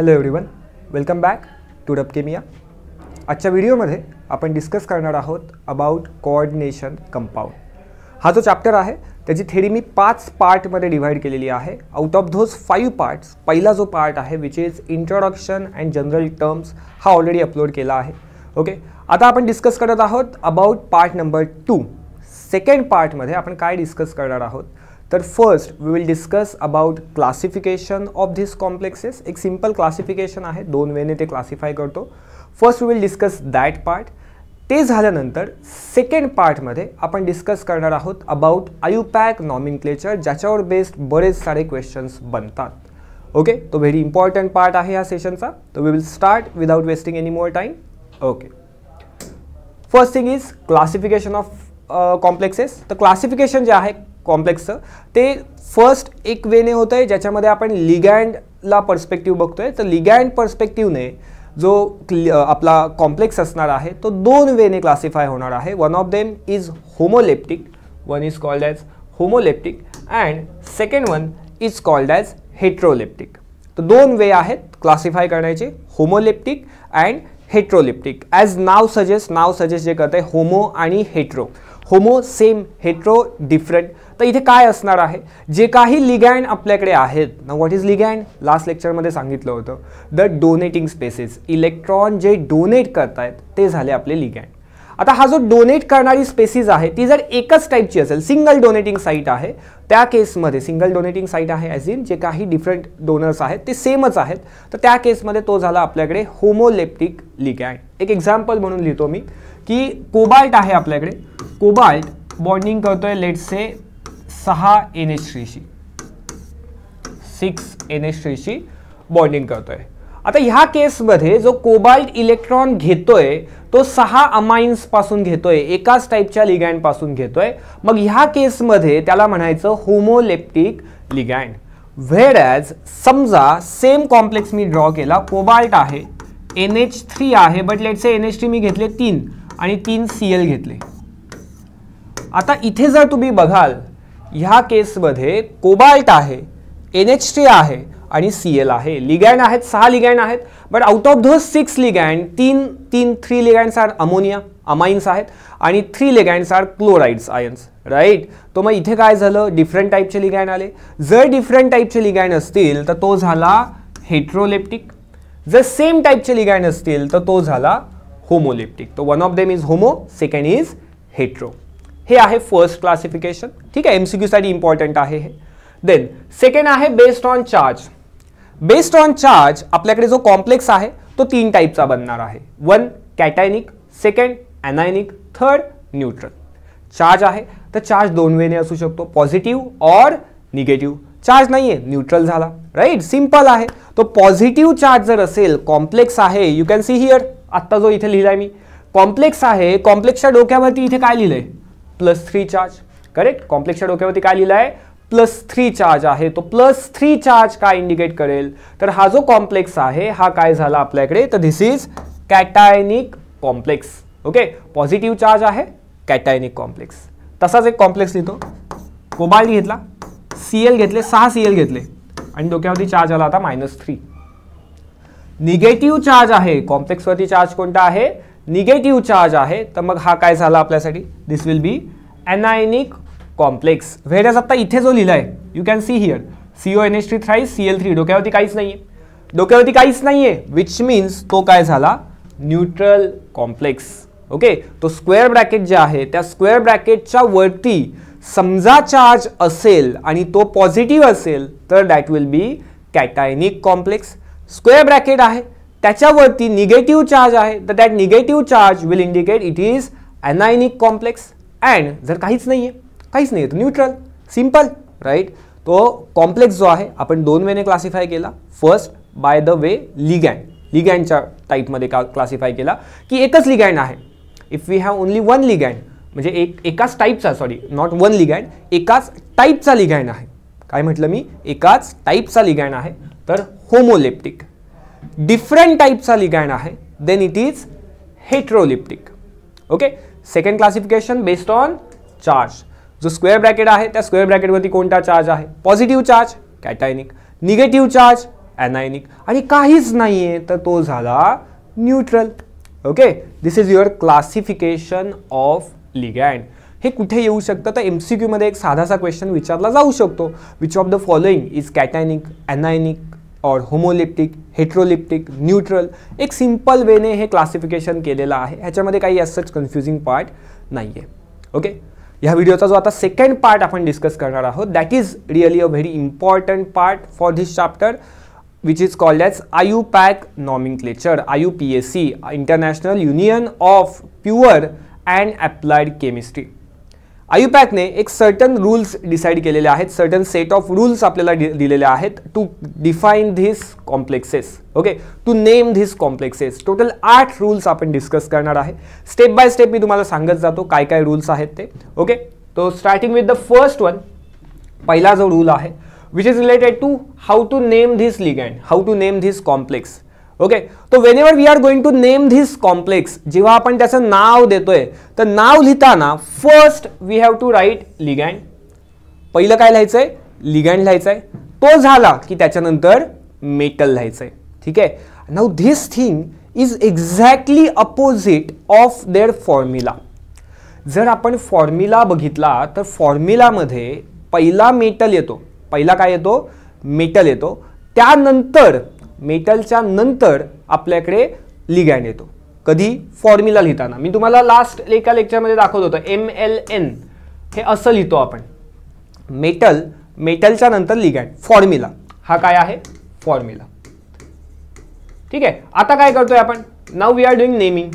Hello everyone welcome back to केमिया आजच्या व्हिडिओमध्ये आपण डिस्कस करणार आहोत अबाउट कोऑर्डिनेशन कंपाऊंड हा जो चॅप्टर आहे त्याची थेडी मी पाच पार्टमध्ये डिव्हाइड केलेली आहे out of those five parts पहिला जो पार्ट आहे which is introduction and general terms हा ऑलरेडी अपलोड केला आहे ओके आता आपण डिस्कस करत आहोत about part number two second पार्टमध्ये आपण काय डिस्कस करणार आहोत तर first we will discuss about classification of this complexes एक सिंपल क्लासिफिकेशन आहे दोन वेने ते क्लासिफाय करतो first we will discuss that part ते झाल्यानंतर सेकंड पार्टमध्ये आपण डिस्कस करणार आहोत अबाउट आयुपॅक नॉमिन क्लेचर ज्याच्यावर बेस्ड बरेच सारे क्वेश्चन्स बनतात ओके तो व्हेरी इम्पॉर्टंट पार्ट आहे ह्या सेशनचा तो we will start without wasting any more time okay first thing is classification of complexes तर क्लासिफिकेशन जे आहे कॉम्प्लेक्सचं ते फर्स्ट एक वेने होतं आहे ज्याच्यामध्ये आपण लिगँडला पर्स्पेक्टिव्ह बघतो आहे तर लिगँड पर्स्पेक्टिव्हने जो आपला कॉम्प्लेक्स असणार आहे तो दोन वेने क्लासिफाय होणार आहे one of them is homoleptic one is called as homoleptic and second one is called as heteroleptic तर दोन वे आहेत क्लासिफाय करण्याचे होमोलेप्टिक अँड हेट्रोलेप्टिक ॲज नाव सजेस्ट नाव सजेस्ट जे करते होमो आणि hetero homo same hetero different तर इथे काय असणार आहे जे काही लिगॅन आपल्याकडे आहेत ना व्हॉट इज लिगॅन लास्ट लेक्चरमध्ये सांगितलं होतं द डोनेटिंग स्पेसेस इलेक्ट्रॉन जे डोनेट करतायत ते झाले आपले लिगॅन आता हा जो डोनेट करणारी स्पेसिस आहे ती जर एकच टाईपची असेल सिंगल डोनेटिंग साईट आहे त्या केसमध्ये सिंगल डोनेटिंग साईट आहे ॲज इन जे काही डिफरंट डोनर्स आहेत ते सेमच आहेत तर त्या केसमध्ये तो झाला आपल्याकडे होमोलेप्टिक लिगॅन एक एक्झाम्पल म्हणून लिहितो मी की कोबाल्ट आहे आपल्याकडे कोबाल्ट बॉन्डिंग करतोय लेट्स से सहा एन एच थ्रीशी सिक्स एन एच थ्रीशी बॉन्डिंग करतोय आता ह्या केसमध्ये जो कोबाल्ट इलेक्ट्रॉन घेतोय तो सहा अमाइन्स पासून घेतोय एकाच टाईपच्या लिगँड पासून घेतोय मग ह्या केसमध्ये त्याला म्हणायचं होमोलेप्टिक लिगँड व्हेड ॲज समजा सेम कॉम्प्लेक्स मी ड्रॉ केला कोबाल्ट आहे एन एच थ्री आहे but say N H three मी घेतले तीन आणि तीन सी एल घेतले आता इथे जर तुम्ही बघाल ह्या केसमध्ये कोबाल्ट आहे एन एच टी आहे आणि सी एल आहे लिगँड आहेत सहा लिगँड आहेत but out of the six ligand तीन तीन three ligands are ammonia amines आहेत आणि three ligands are chlorides ions right तो मग इथे काय झालं डिफरंट टाईपचे लिगॅन आले जर डिफरंट टाईपचे लिगॅन असतील तर तो झाला हेट्रोलेप्टिक जर सेम टाईपचे लिगँड असतील तर तो झाला होमोलेप्टिक तो one of them is homo second is hetero हे आहे फर्स्ट क्लासिफिकेशन ठीक आहे एमसीक्यू साठी इम्पॉर्टंट आहे हे देन सेकंड आहे based on charge based on charge आपल्याकडे जो कॉम्प्लेक्स आहे तो तीन टाईपचा बनणार आहे one cationic second anionic third neutral charge आहे तर चार्ज दोन वेने असू शकतो पॉझिटिव्ह और निगेटिव्ह चार्ज नाही आहे न्यूट्रल झाला राईट सिम्पल आहे तो पॉझिटिव्ह चार्ज जर असेल कॉम्प्लेक्स आहे यू कॅन सी हिअर आत्ता जो इथे लिहिलाय मी कॉम्प्लेक्स आहे कॉम्प्लेक्सच्या डोक्यावरती इथे काय लिहिलंय प्लस थ्री चार्ज करेक्ट कॉम्प्लेक्सच्या डोक्यावरती काय लिहिलं आहे प्लस थ्री चार्ज आहे तो प्लस थ्री चार्ज काय इंडिकेट करेल तर हा जो कॉम्प्लेक्स आहे हा काय झाला आपल्याकडे तर this is cationic complex okay positive charge आहे कॅटायनिक कॉम्प्लेक्स तसाच एक कॉम्प्लेक्स लिहितो कोबाल्ट घेतला सी एल घेतले सहा सी एल घेतले आणि डोक्यावरती चार्ज आला आता मायनस थ्री निगेटिव्ह चार्ज आहे कॉम्प्लेक्सवरती चार्ज कोणता आहे निगेटिव्ह चार्ज आहे तर मग हा काय झाला आपल्यासाठी this will be anionic complex whereas आता इथे जो लिहिला आहे you can see here O N S three thrice C L three डोक्यावरती काहीच नाही आहे डोक्यावरती काहीच नाही आहे विच मीन्स तो काय झाला न्यूट्रल कॉम्प्लेक्स ओके तो स्क्वेअर ब्रॅकेट जे आहे त्या स्क्वेअर ब्रॅकेटच्या वरती समजा चार्ज असेल आणि तो पॉझिटिव्ह असेल तर that will be cationic complex square bracket आहे त्याच्यावरती निगेटिव्ह चार्ज आहे तर that negative charge will indicate it is anionic complex and जर काहीच नाही आहे काहीच नाही आहे तर न्यूट्रल सिम्पल राईट तो कॉम्प्लेक्स जो आहे आपण दोन वेने क्लासिफाय केला first by the way ligand लिगँडच्या टाईपमध्ये का क्लासिफाय केला की एकच लिगॅन आहे if we have only one ligand म्हणजे एक एकाच टाईपचा सॉरी नॉट वन लिगँड एकाच टाईपचा लिगॅन आहे काय म्हटलं मी एकाच टाईपचा लिगॅन आहे तर होमोलेप्टिक डिफरंट टाईपचा of आहे then it is heteroleptic okay second classification based on charge जो स्क्वेअर ब्रॅकेट आहे त्या स्क्वेअर ब्रॅकेटवरती कोणता चार्ज आहे positive charge cationic negative charge anionic आणि काहीच नाही आहे तर तो झाला neutral okay this is your classification of ligand हे कुठे येऊ शकतं तर एम सी क्यूमध्ये एक साधासा क्वेश्चन विचारला जाऊ शकतो which of the following is cationic anionic और होमोलिप्टिक हेट्रोलिप्टिक न्यूट्रल एक सिम्पल वेने हे क्लासिफिकेशन केलेलं आहे ह्याच्यामध्ये काही असंच कन्फ्युजिंग पार्ट नाही आहे ओके ह्या व्हिडिओचा जो आता सेकंड पार्ट आपण डिस्कस करणार आहोत that is really a very important part for this chapter which is called as IUPAC nomenclature I U P S C international union of pure and applied chemistry आयुपॅकने एक certain rules decide केलेले आहेत certain set of rules आपल्याला दिलेले आहेत to define this complexes okay to name this complexes total आठ rules आपण discuss करणार आहे स्टेप बाय स्टेप मी तुम्हाला सांगत जातो काय काय रूल्स आहेत ते ओके तो starting with the first one पहिला जो रूल आहे which is related to how to name this ligand how to name this complex okay तो whenever we are going to name this complex जेव्हा आपण त्याचं नाव देतोय तर नाव लिहिताना first we have to write ligand पहिलं काय लिहायचं आहे लिगँड लिहायचं तो झाला की त्याच्यानंतर मेटल लिहायचं ठीक आहे नाव this thing is exactly opposite of their formula जर आपण फॉर्म्युला बघितला तर फॉर्म्युलामध्ये पहिला मेटल येतो पहिला काय येतो मेटल येतो त्यानंतर मेटलच्या नंतर आपल्याकडे लिगॅन येतो कधी फॉर्म्युला लिहिताना मी तुम्हाला लास्ट एका लेक्चरमध्ये दाखवत होतो एम एल एन हे असं लिहितो आपण मेटल मेटलच्या नंतर लिगॅन फॉर्म्युला हा काय आहे फॉर्म्युला ठीक आहे आता काय करतोय आपण नाव we are doing naming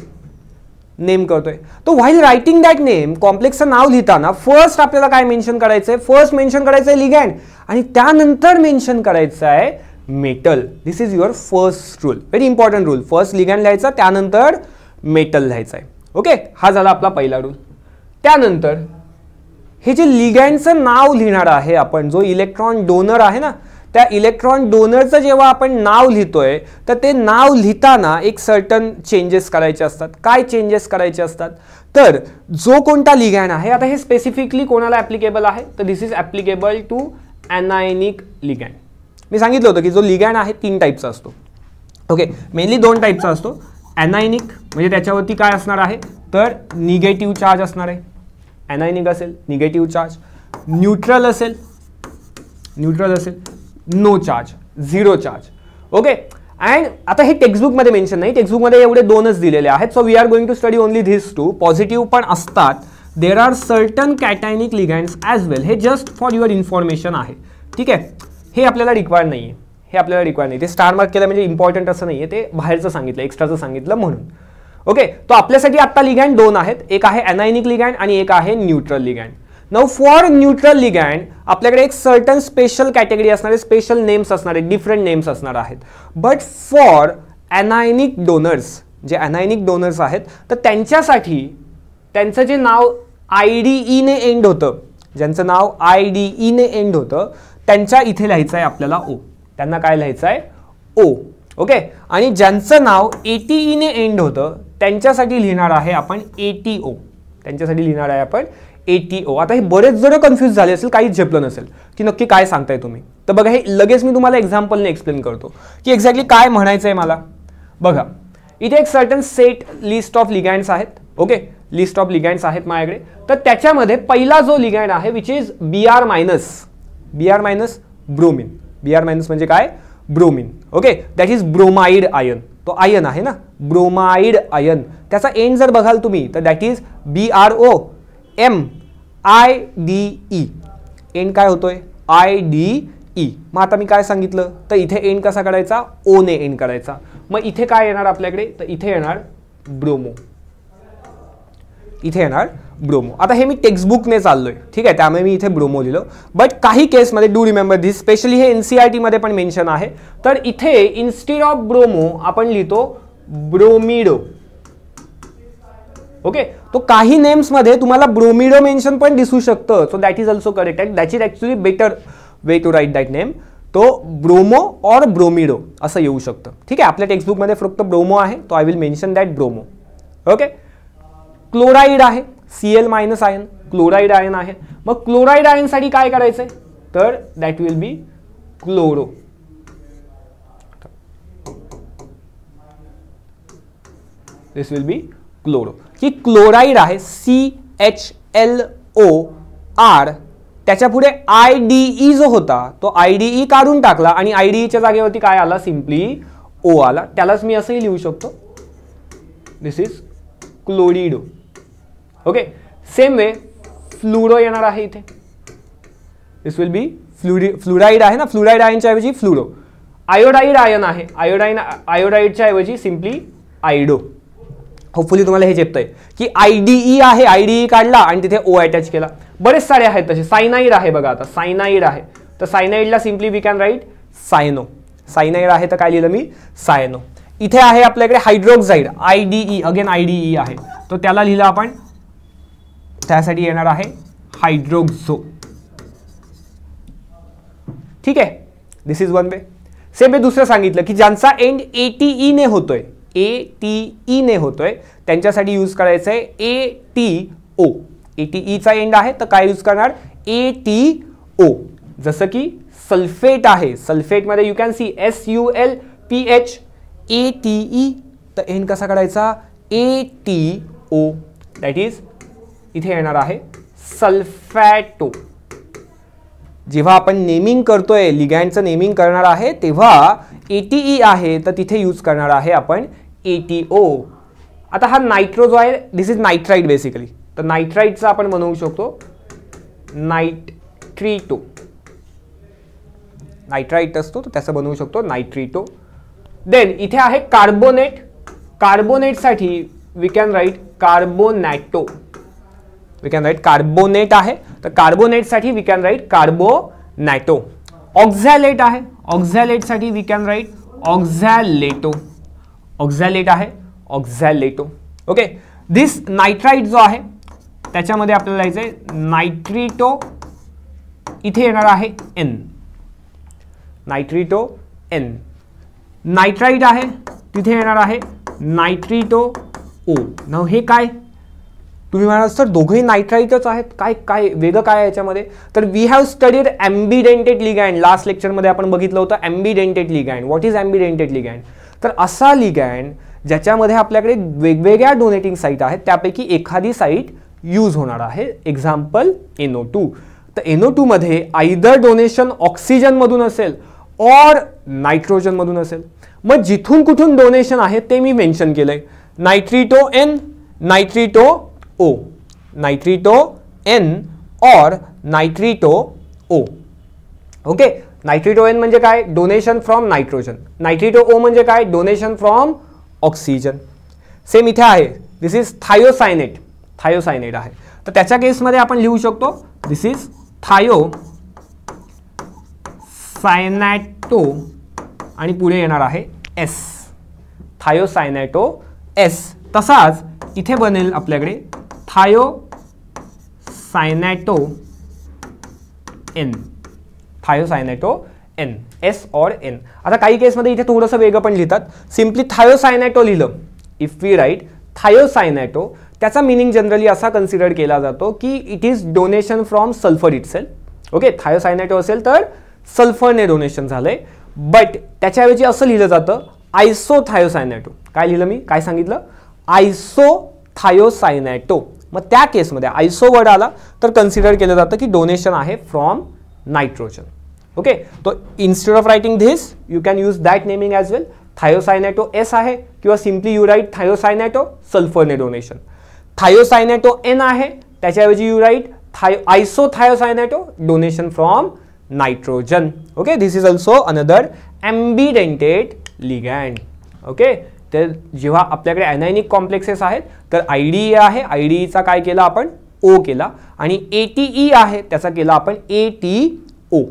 name करतोय तो व्हाईल रायटिंग दॅट नेम कॉम्प्लेक्सचं नाव लिहिताना फर्स्ट आपल्याला काय मेन्शन करायचं फर्स्ट मेन्शन करायचं आहे लिगॅन आणि त्यानंतर मेन्शन करायचं आहे metal this is your first rule very important rule first ligand लिहायचा त्यानंतर मेटल लिहायचा आहे ओके हा झाला आपला पहिला रूल त्यानंतर हे जे लिगॅनचं नाव लिहिणार आहे आपण जो इलेक्ट्रॉन डोनर आहे ना त्या इलेक्ट्रॉन डोनरचं जेव्हा आपण नाव लिहितोय तर ते नाव लिहिताना एक सर्टन चेंजेस करायचे असतात काय चेंजेस करायचे असतात तर जो कोणता लिगॅन आहे आता हे स्पेसिफिकली कोणाला ॲप्लिकेबल आहे तर this is applicable to anionic ligand मी सांगितलं होतं की जो लिगॅन आहे तीन टाईपचा असतो ओके मेनली दोन टाईपचा असतो ॲनायनिक म्हणजे त्याच्यावरती काय असणार आहे तर निगेटिव्ह चार्ज असणार आहे ॲनायनिक असेल निगेटिव्ह चार्ज न्यूट्रल असेल न्यूट्रल असेल no charge zero charge okay and आता हे टेक्स्टबुकमध्ये मेन्शन नाही टेक्स्टबुकमध्ये एवढे दोनच दिलेले आहेत so we are going to study only this two positive पण असतात there are certain cationic ligands as well हे जस्ट फॉर युअर इन्फॉर्मेशन आहे ठीक आहे हे आपल्याला रिक्वायर्ड नाही आहे हे आपल्याला रिक्वायर्ड नाही ते स्टार मार्क केलं म्हणजे इम्पॉर्टंट असं नाही आहे ते बाहेरचं सांगितलं एक्स्ट्राचं सांगितलं म्हणून ओके तो आपल्यासाठी आत्ता लिगँड दोन आहेत एक आहे अनायनिक लिगँड आणि एक आहे न्यूट्रल लिगँड नऊ फॉर न्यूट्रल लिगँड आपल्याकडे एक सर्टन स्पेशल कॅटेगरी असणारे स्पेशल नेम्स असणारे डिफरंट नेम्स असणार आहेत बट फॉर अनायनिक डोनर्स जे अनायनिक डोनर्स आहेत तर त्यांच्यासाठी त्यांचं जे नाव आय डी ईने एंड होतं ज्यांचं नाव आय डी ईने एंड होतं त्यांच्या इथे लिहायचं आहे आपल्याला ओ त्यांना काय लिहायचं आहे ओ ओके आणि ज्यांचं नाव ए टी एंड होतं त्यांच्यासाठी लिहिणार आहे आपण ए टी ओ त्यांच्यासाठी लिहिणार आहे आपण ए ओ आता हे बरेच जण कन्फ्यूज झाले असेल काहीच झेपलं नसेल की नक्की काय सांगताय तुम्ही तर बघा हे लगेच मी तुम्हाला एक्झाम्पलने एक्सप्लेन करतो की एक्झॅक्टली काय म्हणायचं आहे मला बघा इथे एक certain set list of ligands आहेत ओके लिस्ट ऑफ लिगँड्स आहेत माझ्याकडे तर त्याच्यामध्ये पहिला जो लिगँड आहे which is B R minus B R minus bromine B R minus म्हणजे काय bromine okay that is bromide ion तो आयन आहे ना ब्रोमाइड आयन त्याचा एंड जर बघाल तुम्ही तर that is B R O M I D E end काय होतोय आय डी ई मग आता मी काय सांगितलं तर इथे एंड कसा करायचा ओ ने एंड करायचा मग इथे काय येणार आपल्याकडे तर इथे येणार ब्रोमो इथे येणार ब्रोमो आता हे मी टेक्स्टबुकने चाललो आहे ठीक आहे त्यामुळे मी इथे ब्रोमो लिहिलो बट काही केसमध्ये डू रिमेंबर दिस स्पेशली हे एन सी आर e टीमध्ये पण मेन्शन आहे तर इथे इन्स्टेड ऑफ ब्रोमो आपण लिहितो ब्रोमिडो ओके तो काही नेम्समध्ये तुम्हाला ब्रोमिडो मेन्शन पण दिसू शकतं so that is also correct and that is actually better way to write that name तो ब्रोमो और ब्रोमिडो असं येऊ शकतं ठीक आहे आपल्या टेक्स्टबुकमध्ये फक्त ब्रोमो आहे तो I will mention that bromo okay chloride आहे C L minus ion chloride ion आहे मग क्लोराईड साठी काय करायचं आहे तर that will be chloro this will be chloro की क्लोराईड आहे C H L O R त्याच्या पुढे आय डी ई जो होता तो आय डी ई काढून टाकला आणि आय डी ईच्या e जागेवरती काय आला सिम्पली ओ आला त्यालाच मी असंही लिहू शकतो this is chlorido okay same way fluoro येणार आहे इथे दिस विल बी फ्लुरी फ्लुराईड आहे ना फ्लुराईड आयनच्या ऐवजी फ्लुरो आयोडाईड आयन आहे आयोडाईन आयोडाईडच्या ऐवजी सिम्पली आयडो होपफुली तुम्हाला हे चेपत e आहे की आय आहे आय काढला आणि तिथे ओ अटॅच केला बरेच सारे आहेत तसे सायनाईड आहे बघा आता सायनाईड आहे तर सायनाईडला simply we can write cyano cyanide आहे तर काय लिहिलं मी सायनो इथे आहे आपल्याकडे हायड्रोक्साईड आय अगेन आय आहे तो त्याला लिहिलं आपण त्यासाठी येणार आहे हायड्रोक्झो ठीक आहे this is one way same मी दुसरं सांगितलं की ज्यांचा एंड ए टी ईने होतोय ए टी ईने e होतोय त्यांच्यासाठी यूज करायचं आहे A T O A T ईचा एंड आहे तर काय यूज करणार ए टी ओ जसं की सल्फेट आहे सल्फेटमध्ये you can see S U L P H A T E तर एंड कसा करायचा A T O that is इथे येणार आहे सल्फॅटो जेव्हा आपण नेमिंग करतोय लिगँडचं नेमिंग करणार आहे तेव्हा ए e आहे तर तिथे यूज करणार आहे आपण ए आता हा नायट्रो जो आहे दिस इज नायट्राईट बेसिकली तर नायट्राईटचा आपण बनवू शकतो नायट्रिटो नायट्राईट असतो तर त्याचं बनवू शकतो नायट्रिटो देन इथे आहे कार्बोनेट कार्बोनेटसाठी we can write carbonato we can write carbonate आहे तर कार्बोनेटसाठी we can write carbonato oxalate आहे ऑक्झॅलेटसाठी we can write oxalato oxalate आहे ऑक्झॅलेटो ओके दिस नायट्राईट जो आहे त्याच्यामध्ये आपल्याला जायचं आहे नायट्रिटो इथे येणार आहे एन नायट्रिटो एन नायट्राईट आहे तिथे येणार आहे नायट्रिटो ओ न हे काय तुम्ही म्हणाल सर दोघंही नायट्राईटच आहेत काय काय वेगळं काय आहे याच्यामध्ये तर we have studied ambidentate ligand last लेक्चरमध्ये आपण बघितलं होतं ambidentate ligand what is ambidentate ligand तर असा लिगँड ज्याच्यामध्ये आपल्याकडे वेगवेगळ्या डोनेटिंग साईट आहेत त्यापैकी एखादी साईट यूज होणार आहे एक्झाम्पल एनो टू तर एनो टूमध्ये आयदर डोनेशन ऑक्सिजनमधून असेल और नायट्रोजनमधून असेल मग जिथून कुठून डोनेशन आहे ते मी मेन्शन केलं आहे नायट्रिटो एन नायट्रिटो ओ नाइट्रीटो एन और नायट्रीटो ओ ओके नायट्रीटो एन म्हणजे काय donation from nitrogen nitrito O म्हणजे काय डोनेशन फ्रॉम ऑक्सिजन सेम इथे आहे दिस इज थायोसायनेट थायोसायनेट आहे तर त्याच्या केसमध्ये आपण लिहू शकतो दिस इज थायो सायनॅटो आणि पुढे येणार आहे एस थायोसायनॅटो एस तसाच इथे बनेल आपल्याकडे thiocyanato N thiocyanato N S or N आता काही केसमध्ये इथे थोडंसं वेगळं पण लिहितात सिम्पली थायोसायनॅटो लिहिलं इफ वी राईट थायोसायनॅटो त्याचा मिनिंग जनरली असा कन्सिडर केला जातो की it is donation from sulphur it sell okay thiocyanato असेल तर सल्फरने डोनेशन झालं बट त्याच्याऐवजी असं लिहिलं जातं आयसो काय लिहिलं मी काय सांगितलं आयसो थायोसायनॅटो मग त्या केसमध्ये आयसो वर्ड आला तर कन्सिडर केलं जातं की डोनेशन आहे फ्रॉम नायट्रोजन ओके तो instead of writing this you can use that naming as well thiocyanato S आहे किंवा सिम्पली यू राईट थायोसायनॅटो सल्फरने डोनेशन थायोसायनॅटो एन आहे त्याच्याऐवजी you write thio iso thiocyanato donation from nitrogen okay this is also another ambidentate ligand okay तर जेव्हा आपल्याकडे अनायनिक complexes आहेत तर आय डी ए आहे आय डी ईचा e काय केला आपण ओ केला आणि ए टी ई आहे त्याचा केला आपण ए टी ओ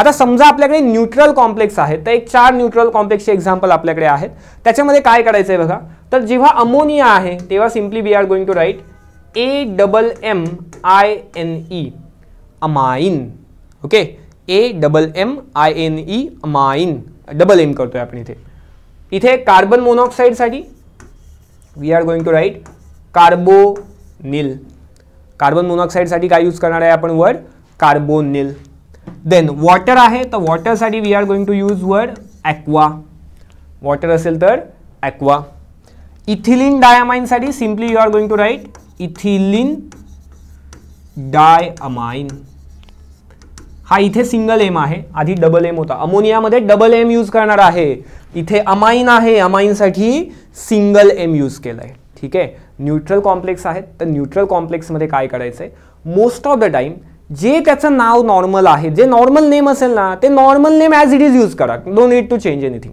आता समजा आपल्याकडे न्यूट्रल कॉम्प्लेक्स आहे तर एक चार न्यूट्रल कॉम्प्लेक्सचे एक्झाम्पल आपल्याकडे आहेत त्याच्यामध्ये काय करायचं आहे बघा तर जेव्हा अमोनिया आहे तेव्हा simply we are going to write A double M I N E ammine okay A double M I N E ammine double M करतोय आपण इथे इथे कार्बन मोनॉक्साईडसाठी we are going to write carbonyl carbon साठी काय use करणार आहे आपण वर्ड कार्बोनिल देन वॉटर आहे तर वॉटरसाठी we are going to use word aqua water असेल तर ॲक्वा इथिलिन साठी simply you are going to write ethylene amine हा इथे सिंगल एम आहे आधी डबल एम होता अमोनियामध्ये डबल एम यूज करणार आहे इथे अमाइन आहे अमाइनसाठी सिंगल एम यूज केलं आहे ठीक आहे न्यूट्रल कॉम्प्लेक्स आहेत तर न्यूट्रल कॉम्प्लेक्समध्ये काय करायचं आहे मोस्ट ऑफ द टाईम जे त्याचं नाव नॉर्मल आहे जे नॉर्मल नेम असेल ना ते normal name as it is use करा no need to change anything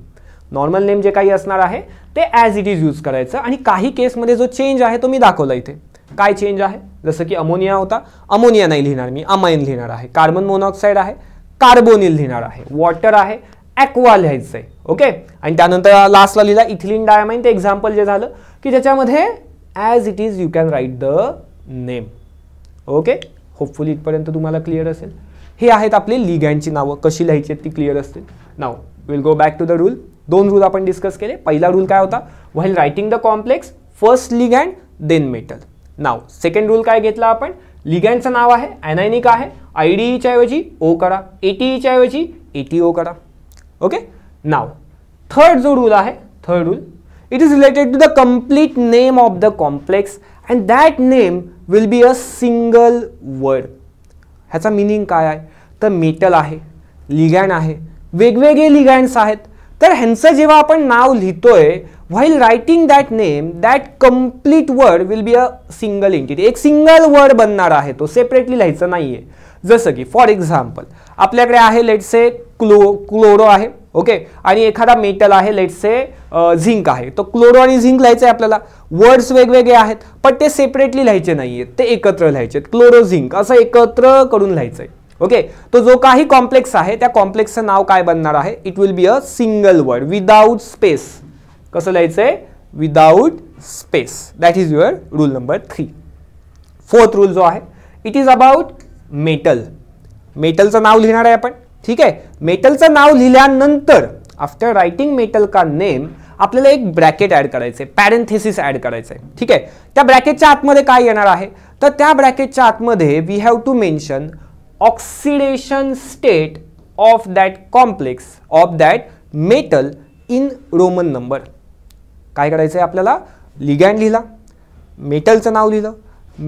normal name जे काही असणार आहे ते ॲज इट इज यूज करायचं आणि काही केसमध्ये जो चेंज आहे तो मी दाखवला इथे काय चेंज आहे जसं की अमोनिया होता अमोनिया नाही लिहिणार मी अमाइन लिहिणार आहे कार्बन मोनॉक्साईड आहे कार्बोनिल लिहिणार आहे वॉटर आहे ॲक्वा लिहायचं आहे ओके आणि त्यानंतर लास्टला लिहिला इथिलिन डायमाइन ते एक्झाम्पल जे झालं की ज्याच्यामध्ये as it is you can write the name okay hopefully इथपर्यंत तुम्हाला क्लिअर असेल हे आहेत आपले लिगँडची नावं कशी लिहायची आहेत ती क्लिअर असतील नाव will go back to the rule दोन रूल आपण डिस्कस केले पहिला रूल काय होता while writing the complex first ligand then metal नाव सेकंड रूल काय घेतला आपण लिगँडचं नाव आहे अनायनिक आहे आय e डी ऐवजी ओ करा ए टी ईच्या e ऐवजी ए टी ओ करा ओके नाव थर्ड जो रूल आहे third rule It is related to the complete name of the complex and that name will be a single word. ह्याचा meaning काय आहे तर मेटल आहे लिगॅन आहे वेगवेगळे लिगॅन्स आहेत तर ह्यांचं जेव्हा आपण नाव लिहितोय while writing that name that complete word will be a single entity एक सिंगल वर्ड बनणार आहे तो सेपरेटली लिहायचा नाही आहे जसं की फॉर एक्झाम्पल आपल्याकडे आहे लेट से क्लो क्लोरो आहे ओके आणि एखादा मेटल आहे लेट्स से झिंक आहे तो क्लोरो आणि झिंक लिहायचं आहे आपल्याला वर्ड्स वेगवेगळे आहेत पण ते सेपरेटली लिहायचे नाही आहेत ते एकत्र लिहायचे आहेत क्लोरो झिंक असं एकत्र करून लिहायचं आहे ओके तो जो काही कॉम्प्लेक्स आहे त्या कॉम्प्लेक्सचं नाव काय बनणार आहे it will be a single word without space कसं लिहायचं आहे without space that is your rule number three fourth rule जो आहे इट इज अबाउट मेटल मेटलचं नाव लिहिणार आहे आपण ठीक आहे मेटलचं नाव लिहिल्यानंतर आफ्टर रायटिंग मेटल का नेम आपल्याला एक ब्रॅकेट ॲड करायचं आहे पॅरेंथेसिस ॲड करायचं आहे ठीक आहे त्या ब्रॅकेटच्या आतमध्ये काय येणार आहे तर त्या ब्रॅकेटच्या आतमध्ये we have to mention oxidation state of that complex of that metal in Roman number काय करायचं आहे आपल्याला लिगॅन लिहिला मेटलचं नाव लिहिलं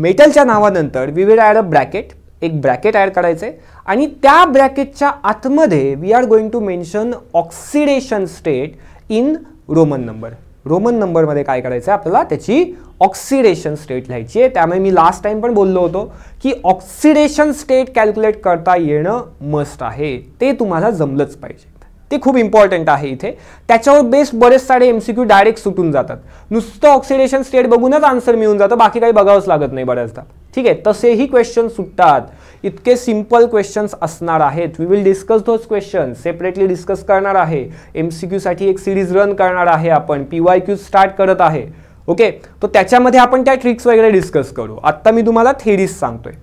मेटलच्या नावानंतर we will add a bracket एक ब्रॅकेट ॲड करायचं आहे आणि त्या ब्रॅकेटच्या आतमध्ये we are going to mention oxidation state in Roman number Roman नंबरमध्ये काय करायचं आहे आपल्याला त्याची ऑक्सिडेशन स्टेट लिहायची आहे त्यामुळे मी लास्ट टाइम पण बोललो होतो की ऑक्सिडेशन स्टेट कॅल्क्युलेट करता येणं मस्ट आहे ते तुम्हाला जमलंच पाहिजे ते खूप इम्पॉर्टंट आहे इथे त्याच्यावर बेस्ट बरेच सारे एम सी क्यू डायरेक्ट सुटून जातात नुसतं ऑक्सिडेशन स्टेट बघूनच आन्सर मिळून जातं बाकी काही बघावंच लागत नाही बऱ्याचदा ठीक आहे तसेही क्वेश्चन सुटतात इतके सिम्पल क्वेश्चन्स असणार आहेत we will discuss those question separately discuss करणार आहे एम सी क्यूसाठी एक सिरीज रन करणार आहे आपण पी वाय क्यू स्टार्ट करत आहे ओके तर त्याच्यामध्ये आपण त्या ट्रिक्स वगैरे डिस्कस करू आत्ता मी तुम्हाला थेरीज सांगतोय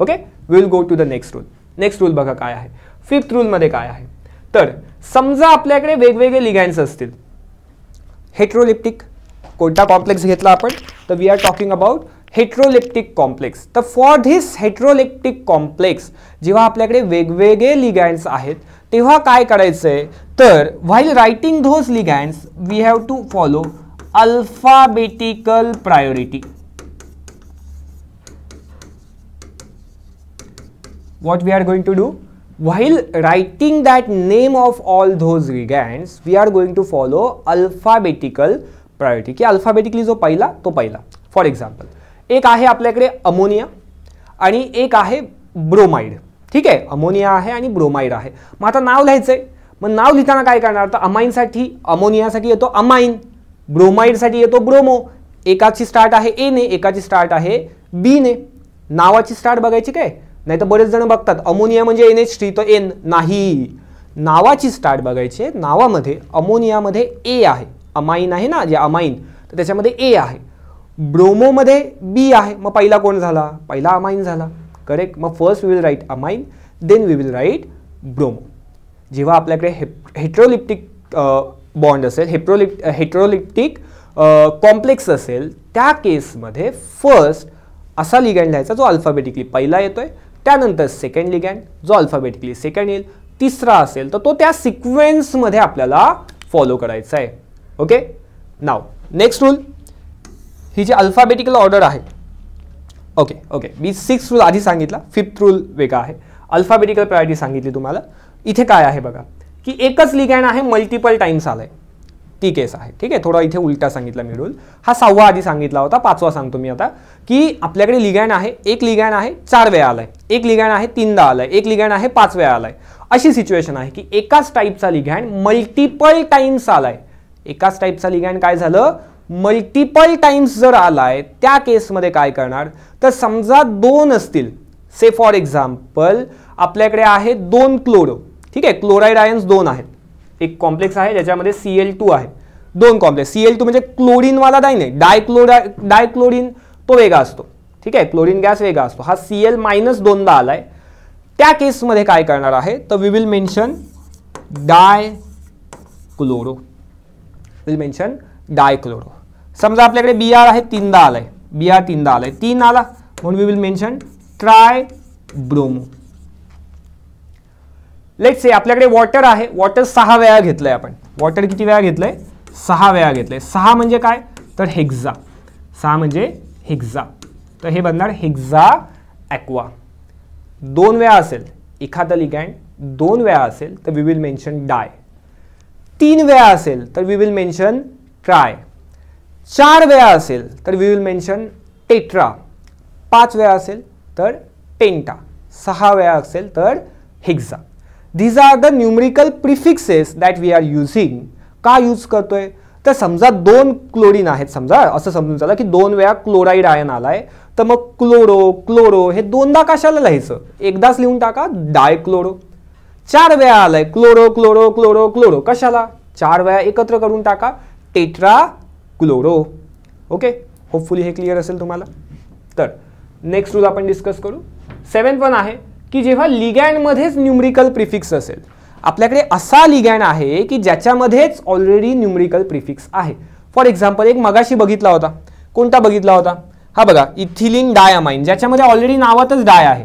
okay will go to the next rule next rule बघा काय आहे फिफ्थ रूलमध्ये काय आहे तर समजा आपल्याकडे वेगवेगळे लिगॅन्स असतील हेट्रोलिप्टिक कोणता कॉम्प्लेक्स घेतला आपण तर we are talking about heteroleptic complex तर फॉर धिस हेट्रोलेप्टिक कॉम्प्लेक्स जेव्हा आपल्याकडे वेगवेगळे लिगॅन्स आहेत तेव्हा काय आहे तर while writing those ligands we have to follow alphabetical priority what we are going to do while writing that name of all those ligands we are going to follow alphabetical priority की alphabetically जो पहिला तो पहिला for example एक आहे आपल्याकडे ammonia आणि एक आहे ब्रोमाइड ठीक आहे अमोनिया आहे आणि ब्रोमाइड आहे मग आता नाव लिहायचं आहे मग नाव लिहिताना काय करणार तर अमाईनसाठी अमोनियासाठी येतो अमाईन ब्रोमाइडसाठी येतो ब्रोमो एकाची स्टार्ट आहे ए ने एकाची स्टार्ट आहे बी ने नावाची स्टार्ट बघायची काय नाही तर बरेच जण बघतात अमोनिया म्हणजे एन एच थ्री तर एन नाही नावाची स्टार्ट बघायची नावामध्ये अमोनियामध्ये ए आहे अमाईन आहे ना जे अमाईन तर त्याच्यामध्ये ए आहे ब्रोमोमध्ये बी आहे मग पहिला कोण झाला पहिला अमाइन झाला करेक्ट मग first we will write ammine then we will write bromo जेव्हा आपल्याकडे हेट्रोलिप्टिक बॉन्ड असेल हेप्रोलिप हेट्रोलिप्टिक कॉम्प्लेक्स असेल त्या केसमध्ये फर्स्ट असा लिगँड लिहायचा जो अल्फाबेटिकली पहिला येतोय त्यानंतर सेकंड लिगँड जो अल्फाबेटिकली सेकंड येईल तिसरा असेल तर तो त्या सिक्वेन्समध्ये आपल्याला फॉलो करायचा आहे ओके नाव नेक्स्ट रूल ही जी अल्फाबेटिकल ऑर्डर आहे ओके ओके मी सिक्स रूल आधी सांगितला फिफ्थ रूल वेगळा आहे अल्फाबेटिकल प्रायोरिटी सांगितली तुम्हाला इथे काय आहे बघा की एकच लिगॅन आहे मल्टिपल टाइम्स आलं ती केस आहे ठीक आहे थोडा इथे उलटा सांगितला मी रूल हा सहावा आधी सांगितला होता पाचवा सांगतो मी आता की आपल्याकडे लिगॅन आहे एक लिगॅन आहे चार वेळा आलाय एक लिगॅन आहे तीनदा आलाय एक लिगॅन आहे पाच वेळा आलाय अशी सिच्युएशन आहे की एकाच टाईपचा लिगॅन मल्टिपल टाइम्स आलाय एकाच टाईपचा लिगॅन काय झालं मल्टिपल टाइम्स जर आलाय त्या केसमध्ये काय करणार तर समजा दोन असतील से फॉर एक्झाम्पल आपल्याकडे आहे दोन क्लोरो ठीक आहे क्लोराईड आयन्स दोन आहेत एक कॉम्प्लेक्स आहे ज्याच्यामध्ये सी एल टू आहे दोन कॉम्प्लेक्स सी एल टू म्हणजे क्लोरीनवाला नाही नाही डायक्लोरा डायक्लोरीन तो वेगळा असतो ठीक आहे क्लोरीन गॅस वेगळा असतो हा सी एल मायनस दोनदा आला आहे त्या केसमध्ये काय करणार आहे तर we will mention di chloro will mention dichloro समजा आपल्याकडे बी आर आहे तीनदा आलाय बी आर तीनदा आलाय तीन आला म्हणून we will mention tri bromo let say आपल्याकडे वॉटर आहे वॉटर सहा वेळा घेतलंय आपण वॉटर किती वेळा घेतलंय सहा वेळा घेतलंय सहा म्हणजे काय तर हेक्झा सहा म्हणजे हेक्झा तर हे बनणार हेक्झा ॲक्वा दोन वेळा असेल एखादा लिगँड दोन वेळा असेल तर वी विल मेन्शन डाय तीन वेळा असेल तर वी विल मेन्शन ट्राय चार वेळा असेल तर वी विल मेन्शन टेट्रा पाच वेळा असेल तर पेंटा सहा वेळा असेल तर hexa these are the numerical prefixes that we are using का यूज करतोय तर समजा दोन क्लोरीन आहेत समजा असं समजून चाला की दोन वेळा क्लोराईड आयन आलाय तर मग क्लोरो क्लोरो हे दोनदा कशाला लिहायचं एकदाच लिहून टाका डाय क्लोरो चार वेळा आलाय क्लोरो क्लोरो क्लोरो क्लोरो कशाला चार वेळा एकत्र करून टाका टेट्रा क्लोरो ओके होपफुली हे क्लिअर असेल तुम्हाला तर नेक्स्ट रूल आपण डिस्कस करू सेवन वन आहे की जेव्हा लिगॅनमध्येच न्युमरिकल प्रिफिक्स असेल आपल्याकडे असा लिगॅन आहे की ज्याच्यामध्येच ऑलरेडी न्युमरिकल प्रिफिक्स आहे फॉर एक्झाम्पल एक मगाशी बघितला होता कोणता बघितला होता हा बघा इथिलिन डायामाइन ज्याच्यामध्ये ऑलरेडी नावातच डाय आहे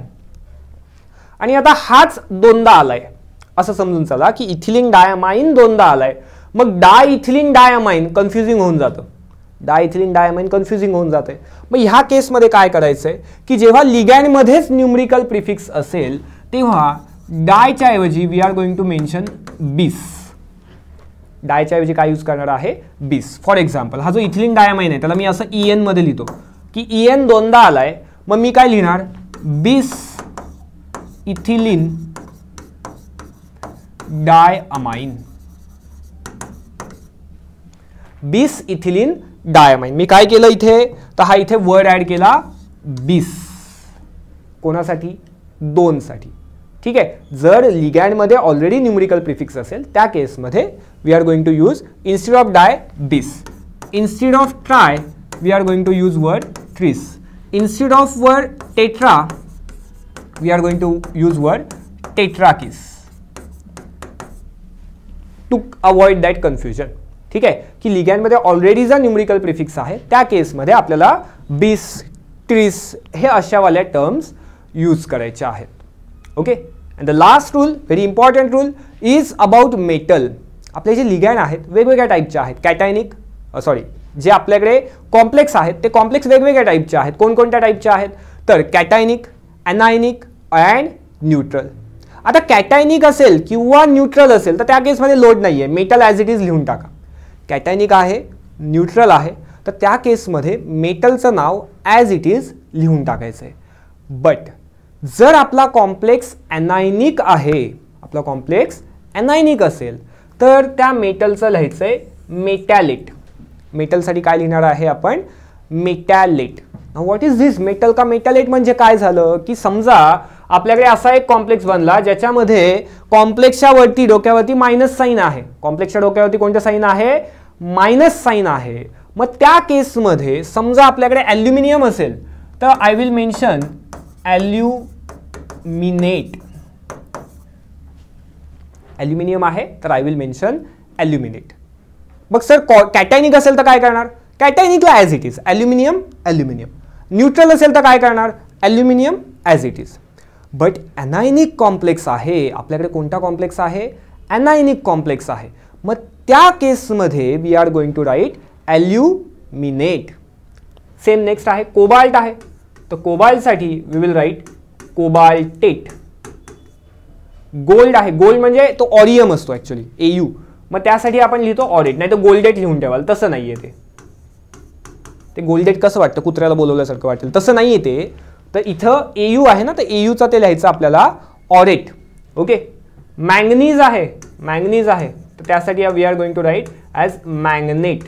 आणि आता हाच दोनदा आलाय असं समजून चला की इथिलिन डायामाइन दोनदा आलाय मग इथिलीन डायमाइन कन्फ्युजिंग होऊन जातं डायथिलिन डायमाइन कन्फ्युजिंग होऊन जाते मग ह्या केसमध्ये काय करायचं आहे की जेव्हा लिगॅनमध्येच न्युमरिकल प्रिफिक्स असेल तेव्हा डायच्या ऐवजी we are going to mention bis डायच्या ऐवजी काय यूज करणार आहे बीस फॉर एक्झाम्पल हा जो इथिलिन डायमाइन आहे त्याला मी असं ई मध्ये लिहितो की ई एन दोनदा आलाय मग मी काय लिहिणार bis ethylene diamine bis ethylene diamine मी काय केलं इथे तर हा इथे वर्ड ॲड केला बीस कोणासाठी दोनसाठी ठीक आहे जर लिगॅनमध्ये ऑलरेडी न्युमरिकल प्रिफिक्स असेल त्या केसमध्ये we are going to use instead of di bis instead of tri we are going to use word tris instead of word tetra we are going to use word tetrakis to avoid that confusion ठीक आहे की लिगॅनमध्ये ज्या numerical prefix आहे त्या केसमध्ये आपल्याला बीस तीस हे अशावाल्या टर्म्स यूज करायचे आहेत okay and the last rule very important rule is about metal आपले जे लिगॅन आहेत वेगवेगळ्या टाईपचे आहेत कॅटायनिक सॉरी जे आपल्याकडे कॉम्प्लेक्स आहेत ते कॉम्प्लेक्स वेगवेगळ्या टाईपचे आहेत कोणकोणत्या टाईपचे आहेत तर कॅटायनिक अनायनिक अँड न्यूट्रल आता कॅटायनिक असेल किंवा न्यूट्रल असेल तर त्या केसमध्ये लोड नाही आहे मेटल ॲज इट इज लिहून टाका कॅटॅनिक आहे न्यूट्रल आहे तर त्या केसमध्ये मेटलचं नाव ॲज इट इज लिहून टाकायचं आहे बट जर आपला कॉम्प्लेक्स ॲनायनिक आहे आपला कॉम्प्लेक्स ॲनायनिक असेल तर त्या मेटलचं लिहायचं आहे मेटॅलिट मेटलसाठी काय लिहिणार आहे आपण metallate what is this metal का मेटॅलेट म्हणजे काय झालं की समजा आपल्याकडे असा एक कॉम्प्लेक्स बनला ज्याच्यामध्ये कॉम्प्लेक्सच्या वरती डोक्यावरती मायनस साईन आहे कॉम्प्लेक्सच्या डोक्यावरती कोणतं साईन आहे मायनस साईन आहे मग त्या केसमध्ये समजा आपल्याकडे ॲल्युमिनियम असेल तर I will mention aluminate aluminium आहे तर आय विल मेन्शन ॲल्युमिनेट मग सर कॉ कॅटायनिक असेल तर काय करणार कॅटायनिकला as it is aluminium aluminium neutral असेल तर काय करणार aluminium as it is but anionic complex आहे आपल्याकडे कोणता कॉम्प्लेक्स आहे ॲनायनिक कॉम्प्लेक्स आहे मग त्या केसमध्ये we are going to write aluminate same next आहे कोबाल्ट आहे तर कोबाल्टसाठी we will write cobaltate gold आहे गोल्ड म्हणजे तो ऑरियम असतो ॲक्च्युली ए यू मग त्यासाठी आपण लिहितो ऑरेट नाही तर गोल्डेट लिहून ठेवाल तसं नाही आहे ते गोल्डेट कसं वाटतं कुत्र्याला बोलवल्यासारखं वाटेल तसं नाही आहे ते तर इथं ए यू आहे ना तर ए यूचा ते लिहायचं आपल्याला ऑरेट ओके मँगनीज आहे मँगनीज आहे तर त्यासाठी we are going to write as manganate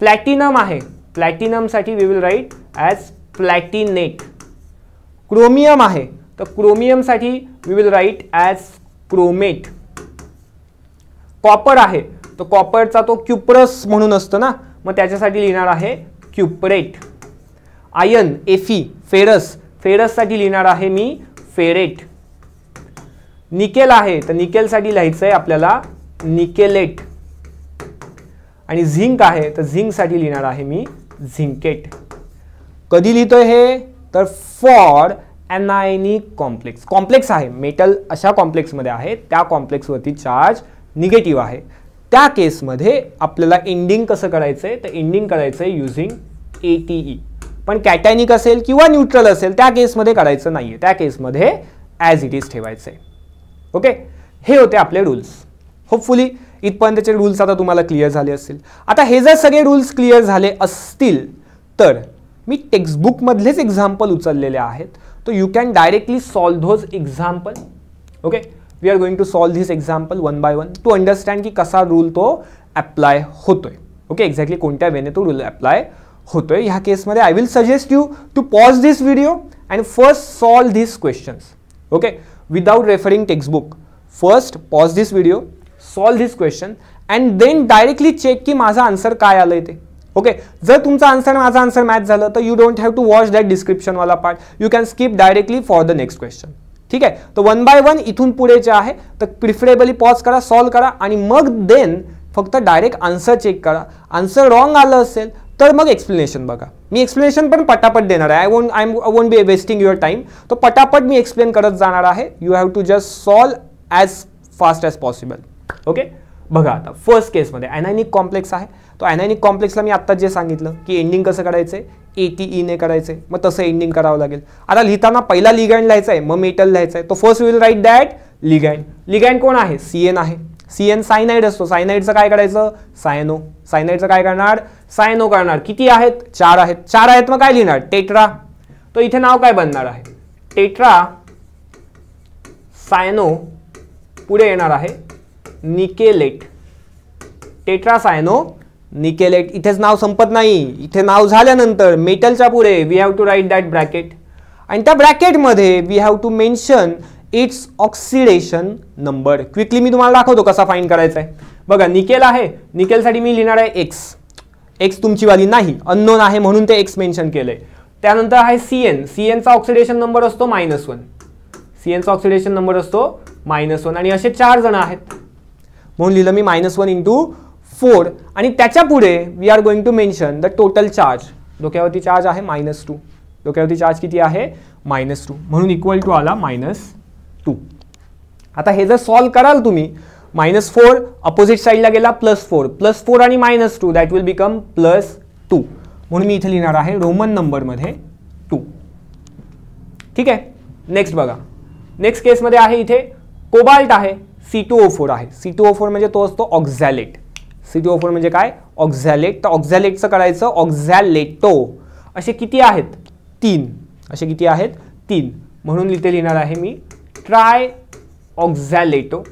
platinum आहे प्लॅटिनमसाठी we will write as platinate chromium आहे तर क्रोमियमसाठी we will write as chromate copper आहे तर कॉपरचा तो क्युप्रस म्हणून असतो ना मग त्याच्यासाठी लिहिणार आहे क्युपरेट आयन एफी फेरस फेरससाठी लिहिणार आहे मी फेरेट निकेल आहे तर निकेलसाठी लिहायचं आहे आपल्याला निकेलेट आणि झिंक आहे तर झिंकसाठी लिहिणार आहे मी झिंकेट कधी लिहितो हे तर फॉर एनआयनिक कॉम्प्लेक्स कॉम्प्लेक्स आहे मेटल अशा कॉम्प्लेक्समध्ये आहे त्या कॉम्प्लेक्सवरती चार्ज निगेटिव्ह आहे त्या केसमध्ये आपल्याला एंडिंग कसं करायचं आहे तर एंडिंग करायचं आहे युझिंग ए टी ई पण कॅटॅनिक असेल किंवा न्यूट्रल असेल त्या केसमध्ये करायचं नाही आहे त्या केसमध्ये ॲज इट इज ठेवायचं आहे ओके हे होते आपले रूल्स होपफुली इथपर्यंतचे रूल्स आता तुम्हाला क्लिअर झाले असतील आता हे जर सगळे रूल्स क्लिअर झाले असतील तर मी टेक्स्टबुकमधलेच एक्झाम्पल उचललेले आहेत तो you can directly solve those example okay we are going to solve this example one by one to understand की कसा रूल तो ॲप्लाय होतोय ओके एक्झॅक्टली कोणत्या वेने तो रूल ॲप्लाय होतोय ह्या केसमध्ये I will suggest you to pause this video and first solve this questions okay without referring textbook first pause this video solve this question and then directly check की माझा answer काय आलं ते okay जर तुमचा आन्सर माझा answer match झालं तर you don't have to watch that डिस्क्रिप्शनवाला part you can skip directly for the next question ठीक आहे तर वन बाय वन इथून पुढे जे आहे तर प्रिफरेबली पॉज करा सॉल्व करा आणि मग देन फक्त डायरेक्ट आन्सर चेक करा आन्सर रॉंग आलं असेल तर मग एक्सप्लेनेशन बघा मी एक्सप्लेनेशन पण पटापट देणार आहे I won't I won't be wasting your time तो पटापट मी एक्सप्लेन करत जाणार आहे you have to just solve as fast as possible okay बघा आता फर्स्ट केसमध्ये अनायनिक कॉम्प्लेक्स आहे तो अनायनिक कॉम्प्लेक्सला मी आत्ता जे सांगितलं की एंडिंग कसं करायचं आहे ए टी e ईने करायचं आहे मग तसं एंडिंग करावं लागेल आता लिहिताना पहिला लिगँड लिहायचं आहे मग मेटल लिहायचं आहे तो first will write that ligand ligand कोण आहे सी आहे सी एन सायनाईड असतो सायनाईडचं काय करायचं सायनो सायनाईडचं काय करणार सायनो करणार किती आहेत चार आहेत चार आहेत मग काय लिहिणार टेट्रा तो इथे नाव काय बनणार आहे टेट्रा सायनो पुढे येणार आहे निकेलेट टेट्रासायनो निकेलेट इथेच नाव संपत नाही इथे नाव झाल्यानंतर मेटलच्या पुढे we have to write that bracket आणि त्या ब्रॅकेटमध्ये we have to mention its oxidation number quickly मी तुम्हाला दाखवतो कसा फाईन करायचा आहे बघा निकेल आहे निकेलसाठी मी लिहिणार आहे एक्स एक्स तुमची वाली नाही अननोन आहे म्हणून ते एक्स मेन्शन केलंय त्यानंतर आहे सी एन सी एनचा ऑक्सिडेशन नंबर असतो मायनस वन सी एनचा ऑक्सिडेशन नंबर असतो मायनस वन आणि असे चार जण आहेत म्हणून लिहिलं मी मायनस वन इंटू फोर आणि त्याच्या पुढे we are going to mention the total charge डोक्यावरती चार्ज आहे मायनस टू डोक्यावरती चार्ज किती आहे मायनस टू म्हणून इक्वल टू आला मायनस टू आता हे जर सॉल्व कराल तुम्ही मायनस फोर अपोजिट साईडला गेला प्लस फोर प्लस फोर आणि minus two that will become plus two म्हणून मी इथे लिहिणार आहे रोमन नंबरमध्ये टू ठीक आहे नेक्स्ट बघा नेक्स्ट केसमध्ये आहे इथे कोबाल्ट आहे सी टू ओ फोर आहे सी टू ओ फोर म्हणजे तो असतो oxalate C two O four म्हणजे काय ऑक्झॅलेट तर ऑक्झॅलेटचं करायचं ऑक्झॅलेटो असे किती आहेत तीन असे किती आहेत तीन म्हणून इथे लिहिणार आहे मी trioxalato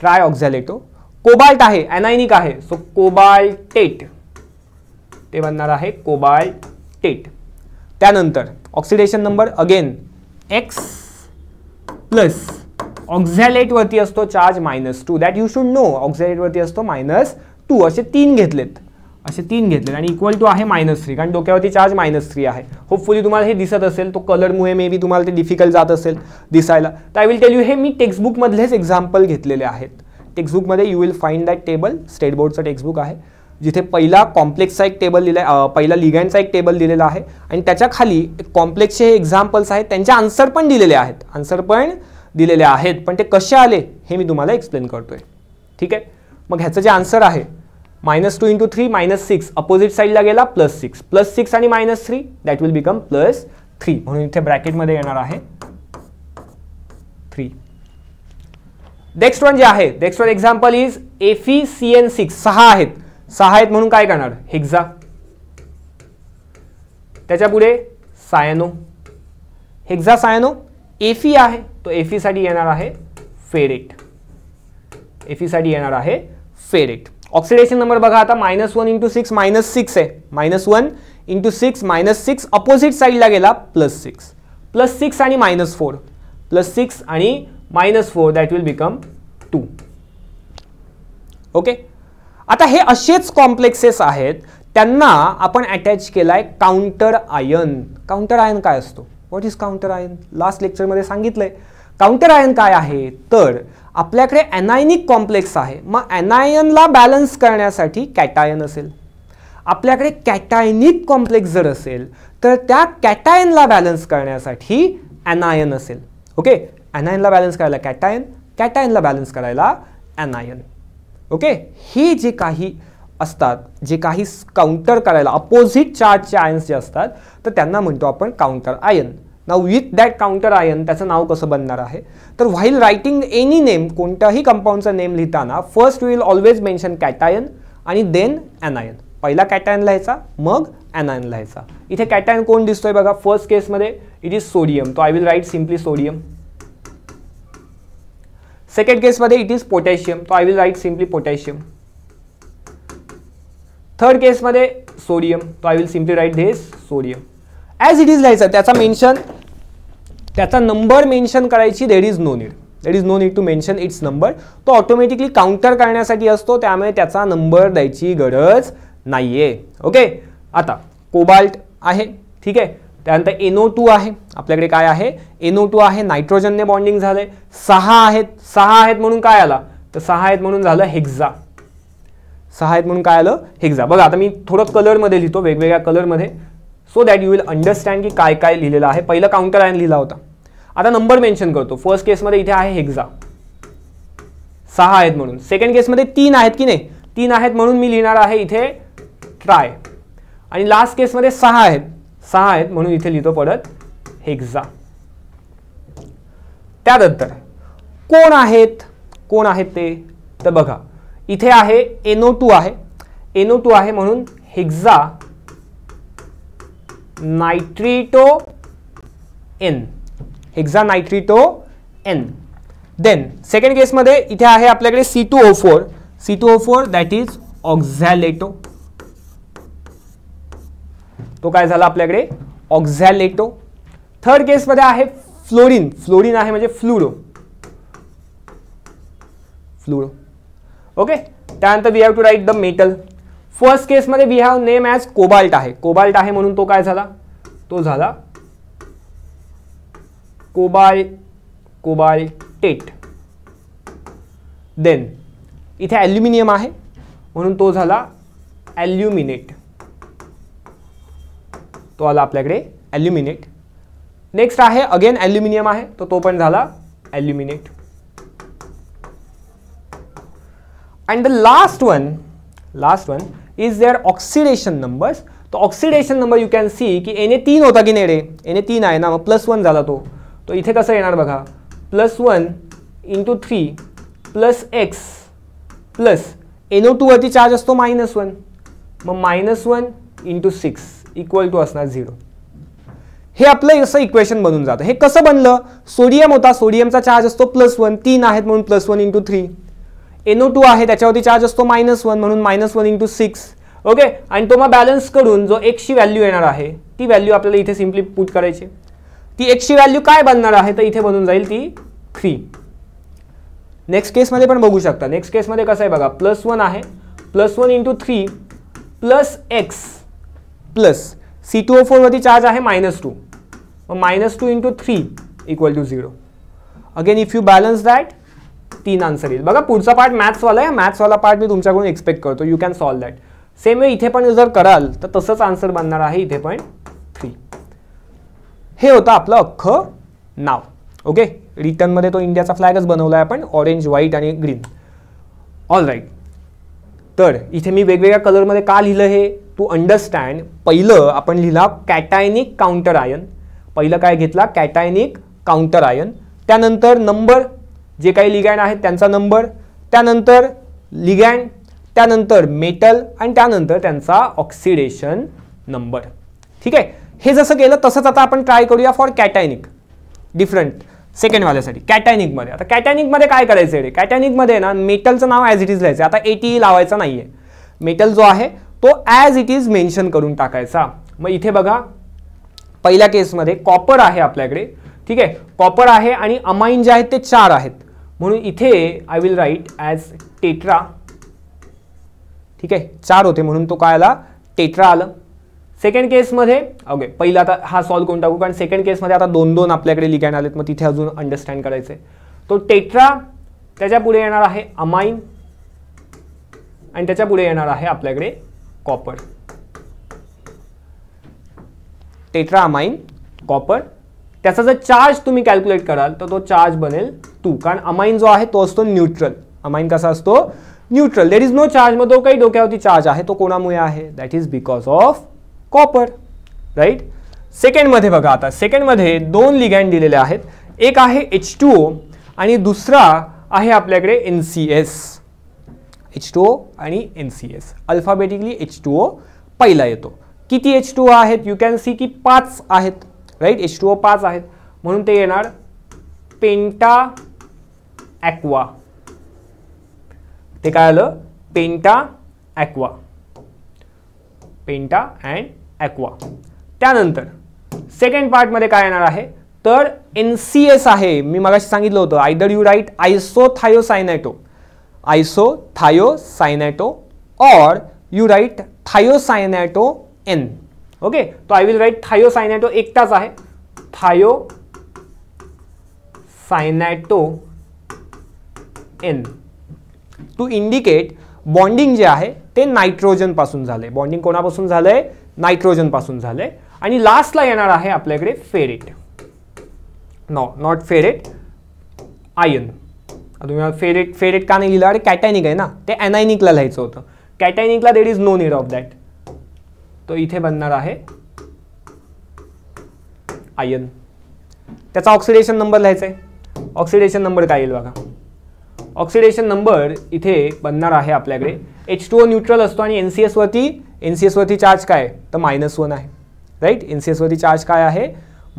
trioxalato cobalt आहे अनायनिक आहे सो कोबाल्टेट ते बनणार आहे कोबाल्टेट त्यानंतर oxidation number again X plus oxalate वरती असतो charge minus two that you should know oxalate वरती असतो मायनस टू असे तीन घेतलेत असे तीन घेतलेत आणि इक्वल टू आहे मायनस थ्री कारण डोक्यावरती चार्ज मायनस थ्री आहे होपफुली तुम्हाला हे दिसत असेल तो कलरमुळे मे बी तुम्हाला ते डिफिकल्ट जात असेल दिसायला तर आय विल टेल यू हे मी टेक्स्टबुकमधलेच एक्झाम्पल घेतलेले आहेत टेक्स्टबुकमध्ये you will find that table state बोर्डचं टेक्स्टबुक आहे जिथे पहिला कॉम्प्लेक्सचा एक टेबल दिला पहिला लिगँडचा एक टेबल दिलेला आहे आणि त्याच्या खाली कॉम्प्लेक्सचे हे एक्झाम्पल्स आहेत त्यांचे आन्सर पण दिलेले आहेत आन्सर पण दिलेले आहेत पण ते कसे आले हे मी तुम्हाला एक्सप्लेन करतो आहे ठीक आहे मग ह्याचं जे आन्सर आहे minus two into three minus six opposite साईडला गेला प्लस सिक्स प्लस सिक्स आणि minus three that will become plus three म्हणून इथे ब्रॅकेटमध्ये येणार आहे थ्री नेक्स्ट वन जे आहे next one example is F E C N six सहा आहेत सहा आहेत म्हणून काय करणार हेक्झा त्याच्या पुढे सायनो हेक्झा सायनो एफी आहे तो एफ साठी येणार आहे फेरेट एफ ईसाठी येणार आहे फेरेट ऑक्सिडेशन नंबर बघा आता minus one into six minus six आहे minus one into six minus six opposite साईडला गेला प्लस सिक्स प्लस सिक्स आणि मायनस फोर प्लस सिक्स आणि minus four that will become two okay आता हे असेच कॉम्प्लेक्सेस आहेत त्यांना आपण अटॅच केलाय काउंटर आयन काउंटर आयन काय असतो what is counter ion last लेक्चरमध्ये सांगितलंय काउंटर आयन काय आहे तर आपल्याकडे ॲनायनिक कॉम्प्लेक्स आहे मग ॲनायनला बॅलन्स करण्यासाठी कॅटायन असेल आपल्याकडे कॅटायनिक कॉम्प्लेक्स जर असेल तर त्या कॅटायनला बॅलन्स करण्यासाठी ॲनायन असेल ओके ॲनायनला बॅलन्स करायला कॅटायन कॅटायनला बॅलन्स करायला ॲनायन ओके हे जे काही असतात जे काही काउंटर करायला अपोजिट चार्जचे आयन्स जे असतात तर त्यांना म्हणतो आपण काउंटर आयन नाव विथ दॅट काउंटर आयन त्याचं नाव कसं बनणार आहे तर व्हाईल रायटिंग एनी नेम कोणत्याही कंपाऊंडचा नेम लिहिताना first will always mention cation आणि देन अनायन पहिला कॅटायन लिहायचा मग अनायन लिहायचा इथे कॅटायन कोण दिसतोय बघा फर्स्ट केसमध्ये इट इज सोडियम तो I will write simply sodium second केसमध्ये इट इज पोटॅशियम तो I will write simply potassium third केसमध्ये सोडियम तो I will simply write these sodium as it is लिहायचं त्याचा मेन्शन त्याचा नंबर मेन्शन करायची there is no need there is no need to mention its number तो automatically counter करण्यासाठी असतो त्यामुळे त्याचा नंबर द्यायची गरज नाही आहे ओके आता कोबाल्ट आहे ठीक आहे त्यानंतर एनो टू आहे आपल्याकडे काय आहे एनो टू आहे नायट्रोजनने बॉन्डिंग झालं सहा आहेत सहा आहेत म्हणून काय आला तर सहा आहेत म्हणून झालं हेक्झा सहा आहेत म्हणून काय आलं हेक्झा बघा आता मी थोडं कलरमध्ये लिहितो वेगवेगळ्या कलरमध्ये so that you will understand की काय काय लिहिलेलं आहे पहिलं काउंटर आहे लिहिला होता आता नंबर मेन्शन करतो फर्स्ट केसमध्ये इथे आहे हेक्झा सहा आहेत म्हणून सेकंड केसमध्ये तीन आहेत की नाही तीन आहेत म्हणून मी लिहिणार आहे इथे ट्राय आणि लास्ट केसमध्ये सहा आहेत सहा आहेत म्हणून इथे लिहितो परत हेक्झा त्यानंतर कोण आहेत कोण आहेत ते तर बघा इथे आहे एनो टू आहे एनो टू आहे म्हणून hexanitrito N hexanitrito N then second केसमध्ये इथे आहे आपल्याकडे C two O four C two O four that is oxalato तो काय झाला आपल्याकडे ऑक्झॅलेटो थर्ड केसमध्ये आहे फ्लोरिन फ्लोरिन आहे म्हणजे फ्लुडो फ्लुडो ओके त्यानंतर we have to write the metal first केसमध्ये we have name as cobalt आहे कोबाल्ट आहे म्हणून तो काय झाला तो झाला कोबाल टेट देन इथे ॲल्युमिनियम आहे म्हणून तो झाला ॲल्युमिनेट तो आला आपल्याकडे ॲल्युमिनेट नेक्स्ट आहे अगेन ॲल्युमिनियम आहे तर तो पण झाला aluminate and the last one last one is their oxidation numbers तो oxidation number you can C की एने तीन होता की नेडे रे एने तीन आहे ना मग प्लस वन झाला तो तो इथे कसं येणार बघा plus one into three plus X plus N O टूवरती चार्ज असतो मायनस वन मग minus one into six equal to असणार झिरो हे आपलं असं इक्वेशन बनून जातं हे कसं बनलं सोडियम होता सोडियमचा चार्ज असतो प्लस वन तीन आहेत म्हणून plus one into three N O two आहे त्याच्यावरती चार्ज असतो मायनस वन म्हणून minus one into six okay आणि तो मग बॅलन्स करून जो एक्सची व्हॅल्यू येणार आहे ती व्हॅल्यू आपल्याला इथे सिम्पली पुट करायची ती ची व्हॅल्यू काय बनणार आहे तर इथे बनून जाईल ती थ्री नेक्स्ट केसमध्ये पण बघू शकता नेक्स्ट केसमध्ये कसं आहे बघा प्लस वन आहे plus one into three plus X plus C two O फोरवरती चार्ज आहे मायनस टू मग minus two into three equal to zero again if you balance that तीन आन्सर येईल बघा पुढचा पार्ट मॅथ्सवाला आहे मॅथ्सवाला पार्ट मी तुमच्याकडून एक्सपेक्ट करतो you can solve that same way इथे पण जर कराल तर तसंच आन्सर बनणार आहे इथे पण हे होतं आपलं अख्खं नाव ओके रिटर्नमध्ये तो इंडियाचा फ्लॅगच बनवला आहे आपण ऑरेंज व्हाईट आणि ग्रीन ऑल राईट तर इथे मी वेगवेगळ्या कलरमध्ये का लिहिलं हे टू अंडरस्टँड पहिलं आपण लिहिला कॅटायनिक काउंटर आयन पहिलं काय घेतला कॅटायनिक काउंटर आयन त्यानंतर नंबर जे काही लिगॅन आहेत त्यांचा नंबर त्यानंतर लिगॅन त्यानंतर मेटल आणि त्यानंतर त्यांचा ऑक्सिडेशन नंबर ठीक आहे हे जसं केलं तसंच आता आपण ट्राय करूया फॉर कॅटायनिक डिफरंट सेकंडवाल्यासाठी कॅटॅनिकमध्ये आता कॅटॅनिकमध्ये काय करायचं आहे कॅटॅनिकमध्ये ना मेटलचं नाव ॲज इट इज लिहायचं आता एटी e लावायचा नाही आहे मेटल जो आहे तो ॲज इट इज मेन्शन करून टाकायचा मग इथे बघा पहिल्या केसमध्ये कॉपर आहे आपल्याकडे ठीक आहे कॉपर आहे आणि अमाईन जे आहेत ते चार आहेत म्हणून इथे I will write as tetra ठीक आहे चार होते म्हणून तो काय आला टेट्रा आलं सेकंड केसमध्ये ओके पहिला आता हा सॉल्व कोण टाकू कारण सेकंड केस मध्ये आता दोन दोन आपल्याकडे लिखाण आलेत मग तिथे अजून अंडरस्टँड करायचे तो टेट्रा त्याच्या पुढे येणार आहे अमाईन आणि त्याच्या पुढे येणार आहे आपल्याकडे कॉपर टेट्रा अमाईन कॉपर त्याचा जर चार्ज तुम्ही कॅल्क्युलेट कराल तर तो चार्ज बनेल टू कारण अमाइन जो आहे तो असतो न्यूट्रल अमाइन कसा असतो neutral there is no charge मग तो काही डोक्यावरती चार्ज आहे तो कोणामुळे आहे that is because of copper right सेकंडमध्ये बघा आता सेकंडमध्ये दोन लिगँड दिलेले आहेत एक आहे एच टू ओ आणि दुसरा आहे आपल्याकडे N C S H two O आणि N C S alphabetically H two O पहिला येतो किती एच टू ओ आहेत यू कॅन सी की पाच आहेत राईट एच टू ओ पाच आहेत म्हणून ते येणार पेंटा ॲक्वा ते काय आलं पेंटा ॲक्वा पेंटा अँड ॲक्वा त्यानंतर सेकंड पार्टमध्ये काय येणार आहे तर एन सी एस आहे मी मगाशी सांगितलं होतं either you write isothiocyanato or you write cyanato N okay तो आय विल राईट सायनॅटो एकटाच आहे thiocyanato N to indicate bonding जे आहे ते नायट्रोजनपासून पासून आहे बॉन्डिंग कोणापासून झालंय आहे नायट्रोजनपासून झालंय आणि लास्टला येणार आहे आपल्याकडे ferrate no not ferrate ion तुम्ही फेरेट फेरेट का नाही लिहिलं अरे कॅटायनिक आहे ना ते अनायनिकला लिहायचं होतं कॅटायनिकला there is no need of that तो इथे बनणार आहे आयन त्याचा ऑक्सिडेशन नंबर लिहायचा आहे ऑक्सिडेशन नंबर काय येईल बघा ऑक्सिडेशन नंबर इथे बनणार आहे आपल्याकडे एच टू ओ न्यूट्रल असतो आणि एन सी एसवरती एन सी एसवरती चार्ज काय तर मायनस वन आहे राईट एन सी एसवरती चार्ज काय आहे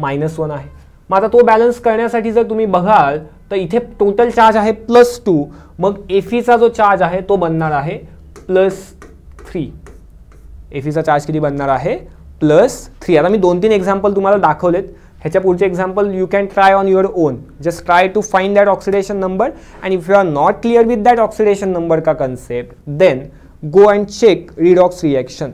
मायनस वन आहे मग आता तो बॅलन्स करण्यासाठी जर तुम्ही बघाल तर इथे टोटल चार्ज आहे प्लस टू मग एफीचा जो चार्ज आहे तो बनणार आहे प्लस थ्री एफीचा चार्ज किती बनणार आहे प्लस थ्री आता मी दोन तीन एक्झाम्पल तुम्हाला दाखवलेत ह्याच्या पुढचे example you can try on your own just try to find that oxidation number and if you are not clear with that oxidation number का concept then go and check redox reaction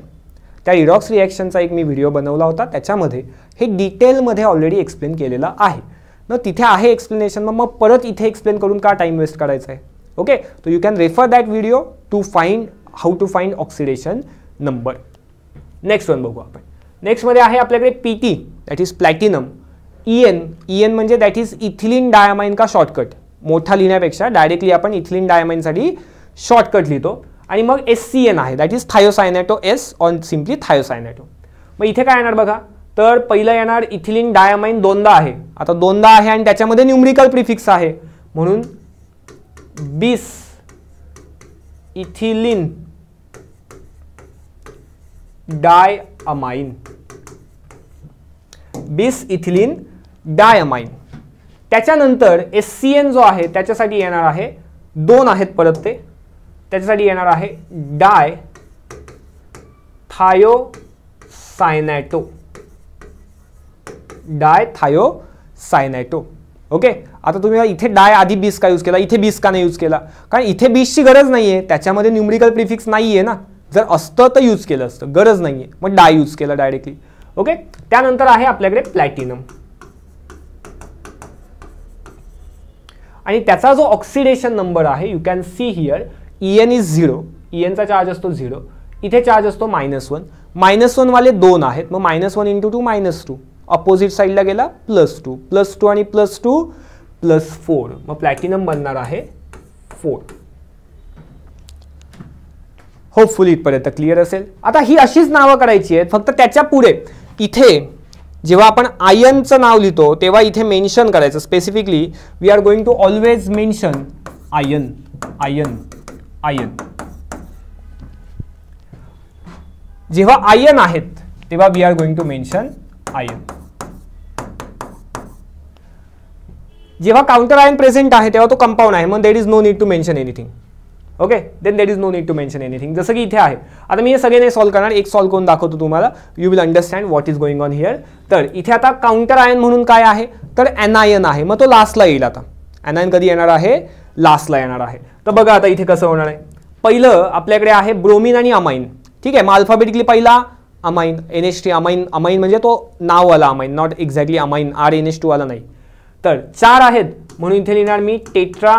त्या redox रिॲक्शनचा एक मी video बनवला होता त्याच्यामध्ये हे डिटेलमध्ये ऑलरेडी एक्सप्लेन केलेलं आहे मग तिथे आहे एक्सप्लेनेशन मग मग परत इथे एक्सप्लेन करून का टाईम वेस्ट करायचा आहे ओके तो you can refer that video to find how to find oxidation number next one बघू आपण नेक्स्टमध्ये आहे आपल्याकडे P T that is platinum E N E N म्हणजे दॅट इज इथिलीन डायमाइन का शॉर्टकट मोठा लिहिण्यापेक्षा डायरेक्टली आपण इथिलिन डायामाइनसाठी शॉर्टकट लिहितो आणि मग एस सी एन आहे that is thiocyanato S on simply thiocyanato मग इथे काय येणार बघा तर पहिलं येणार इथिलिन डायमाईन दोनदा आहे आता दोनदा आहे आणि त्याच्यामध्ये न्यूमरिकल प्रिफिक्स आहे म्हणून bis ethylene diamine bis ethylene amine त्याच्यानंतर एस सी एन जो आहे त्याच्यासाठी येणार आहे दोन आहेत परत ते त्याच्यासाठी येणार आहे डाय थायो सायनॅटो डाय थायो सायनॅटो ओके आता तुम्ही इथे डाय आधी बीस का यूज केला इथे बीस का नाही यूज केला कारण इथे बीसची गरज नाही आहे त्याच्यामध्ये न्युमरिकल प्रिफिक्स नाही आहे ना जर असतं तर यूज केलं असतं गरज नाही आहे मग डाय यूज केलं डायरेक्टली ओके त्यानंतर आहे आपल्याकडे प्लॅटिनम आणि त्याचा जो ऑक्सिडेशन नंबर आहे you can see here E N is zero E एनचा चार्ज असतो झिरो इथे चार्ज असतो मायनस वन मायनस वनवाले दोन आहेत मग minus one into two minus two opposite साईडला गेला प्लस टू प्लस टू आणि प्लस टू प्लस फोर मग प्लॅटिनम बनणार आहे फोर होपफुली इथपर्यंत क्लिअर असेल आता ही अशीच नावं करायची आहेत फक्त त्याच्या पुढे इथे जेव्हा आपण आयनचं नाव लिहितो तेव्हा इथे मेन्शन करायचं specifically we are going to always mention ion ion ion जेव्हा आयन आहेत तेव्हा we are going to mention ion जेव्हा काउंटर आयन प्रेझेंट आहे तेव्हा तो कंपाऊंड आहे मग that is no need to mention anything okay then that is no need to mention anything जसं की इथे आहे आता मी हे सगळे नाही सॉल्व करणार एक सॉल्व करून दाखवतो तुम्हाला you will understand what is going on here तर इथे आता काउंटर आयन म्हणून काय आहे तर एनआयन आहे मग तो लास्टला येईल आता एनआयन कधी येणार आहे लास्टला येणार आहे तर बघा आता इथे कसं होणार आहे पहिलं आपल्याकडे आहे ब्रोमिन आणि अमाइन ठीक आहे मग अल्फाबेटिकली पहिला amine N H T amine amine म्हणजे तो नाववाला amine not exactly amine R N H टूवाला नाही तर चार आहेत म्हणून इथे लिहिणार मी tetra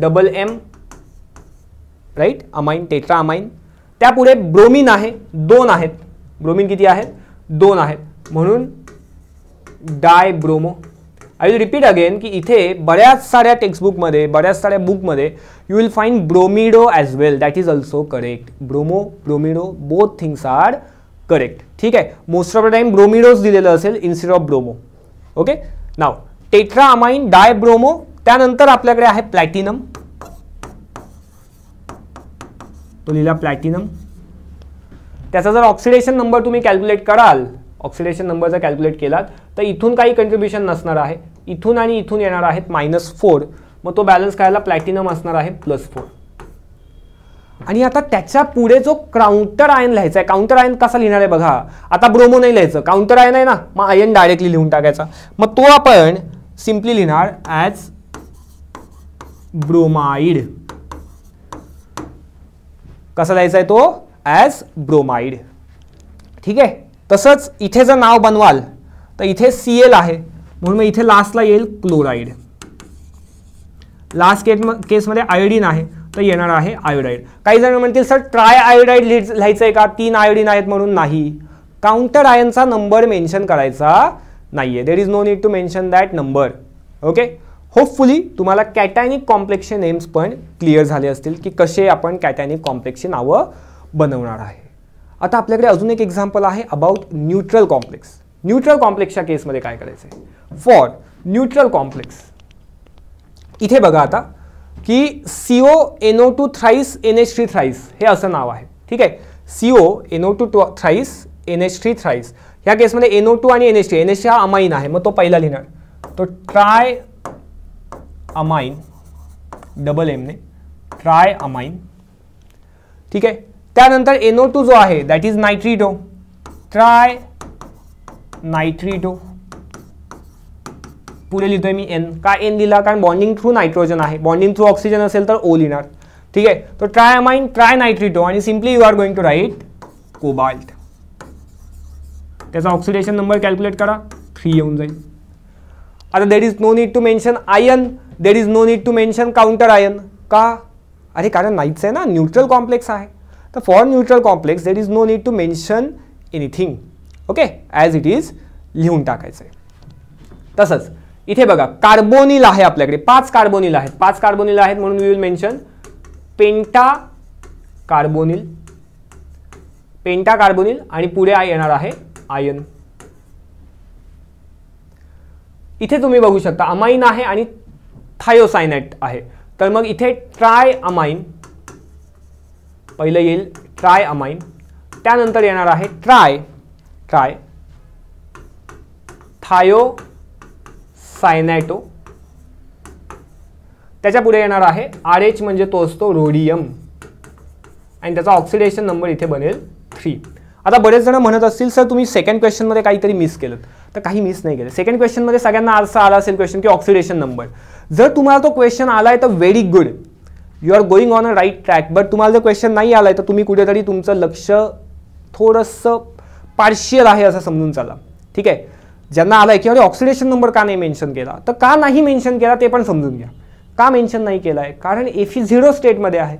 double M right amine tetra amine त्यापुढे ब्रोमिन आहे दोन आहेत ब्रोमिन किती आहेत दोन आहेत म्हणून di bromo I will repeat again की इथे बऱ्याच साऱ्या टेक्स्टबुकमध्ये बऱ्याच साऱ्या बुकमध्ये you will find bromido as well that is also correct bromo bromido both things are correct ठीक आहे most of the time bromidos दिलेलं असेल इन्स्टेड ऑफ ब्रोमो ओके नाव टेट्रा अमाइन डाय ब्रोमो त्यानंतर आपल्याकडे आहे प्लॅटिनम तो लिहिला प्लॅटिनम त्याचा जर ऑक्सिडेशन नंबर तुम्ही कॅल्क्युलेट कराल ऑक्सिडेशन नंबर जर कॅल्क्युलेट केलात तर इथून काही कंट्रीब्युशन नसणार आहे इथून आणि इथून येणार आहेत मायनस फोर मग तो बॅलन्स करायला प्लॅटिनम असणार आहे प्लस फोर आणि आता त्याच्या पुढे जो काउंटर आयन लिहायचा आहे काउंटर आयन कसा लिहिणार आहे बघा आता ब्रोमो नाही लिहायचं काउंटर आयन आहे ना मग आयन डायरेक्टली लिहून टाकायचा मग तो आपण सिम्पली लिहिणार ॲज ब्रोमाइड कसा द्यायचा तो ॲज ब्रोमाइड ठीक आहे तसंच इथे जर नाव बनवाल तर इथे सी एल आहे म्हणून मग इथे लास्टला येईल क्लोराईड लास्ट केट केसमध्ये आयोडीन आहे तर येणार आहे आयोडाईड काही जण म्हणतील सर ट्राय आयोडाईड लिहि लिहायचं आहे का तीन आयोडीन आहेत म्हणून नाही काउंटर आयनचा नंबर मेन्शन करायचा नाहीये आहे there is no need to mention that number okay hopefully तुम्हाला कॅटॅनिक कॉम्प्लेक्सचे नेम्स पण क्लिअर झाले असतील की कसे आपण कॅटॅनिक कॉम्प्लेक्सचे नावं बनवणार आहे आता आपल्याकडे अजून एक एक्झाम्पल आहे अबाउट न्यूट्रल कॉम्प्लेक्स न्यूट्रल कॉम्प्लेक्सच्या केसमध्ये काय करायचं आहे फॉर न्यूट्रल कॉम्प्लेक्स इथे बघा आता की C O N O two thrice N H three thrice हे असं नाव आहे ठीक आहे C O N O two two thrice N H three thrice ह्या केसमध्ये एनओ टू आणि N H three N H हा अमाईन आहे मग तो पहिला लिहिणार तो ट्राय अमाइन डबल एमने ट्राय अमाइन ठीक आहे त्यानंतर एनो टू जो आहे that is nitrito tri nitrito पुढे लिहितोय मी एन का एन लिहिला कारण बॉन्डिंग थ्रू नायट्रोजन आहे बॉन्डिंग थ्रू ऑक्सिजन असेल तर ओ लिहिणार ठीक आहे तर ट्राय अमाइन ट्राय नायट्रिटो आणि simply you are going to write cobalt त्याचा ऑक्सिडेशन नंबर कॅल्क्युलेट करा थ्री येऊन जाईल आता that is no need to mention ion there is no need to mention counter ion का अरे कारण नाहीच आहे ना न्यूट्रल कॉम्प्लेक्स आहे तर for neutral complex there is no need to mention anything okay as it is लिहून टाकायचं आहे तसंच इथे बघा कार्बोनिल आहे आपल्याकडे पाच कार्बोनिल आहेत पाच कार्बोनिल आहेत म्हणून we will mention penta carbonyl penta carbonyl आणि पुढे आय येणार आहे आयन इथे तुम्ही बघू शकता अमाइन आहे आणि थायोसायनेट आहे तर मग इथे ट्राय अमाइन पहिलं येईल ट्राय अमाइन त्यानंतर येणार आहे ट्राय ट्राय थायोसायनॅटो त्याच्या पुढे येणार आहे आर एच म्हणजे तो असतो रोडियम आणि त्याचा ऑक्सिडेशन नंबर इथे बनेल थ्री आता बरेच जण म्हणत असतील सर तुम्ही सेकंड क्वेश्चनमध्ये काहीतरी मिस केलं तर काही मिस नाही केलं सेकंड क्वेश्चनमध्ये सगळ्यांना आज आला असेल क्वेश्चन की ऑक्सिडेशन नंबर जर तुम्हाला तो क्वेश्चन आलाय तर very good you are going on a right track but तुम्हाला जर क्वेश्चन नाही आलाय तर तुम्ही कुठेतरी तुमचं लक्ष थोडंसं पार्शियल आहे असं समजून चाला ठीक आहे ज्यांना आलाय आहे की ऑक्सिडेशन नंबर का नाही मेन्शन केला तर का नाही मेन्शन केला ते पण समजून घ्या का मेन्शन नाही केलं आहे कारण एफी झिरो स्टेटमध्ये आहे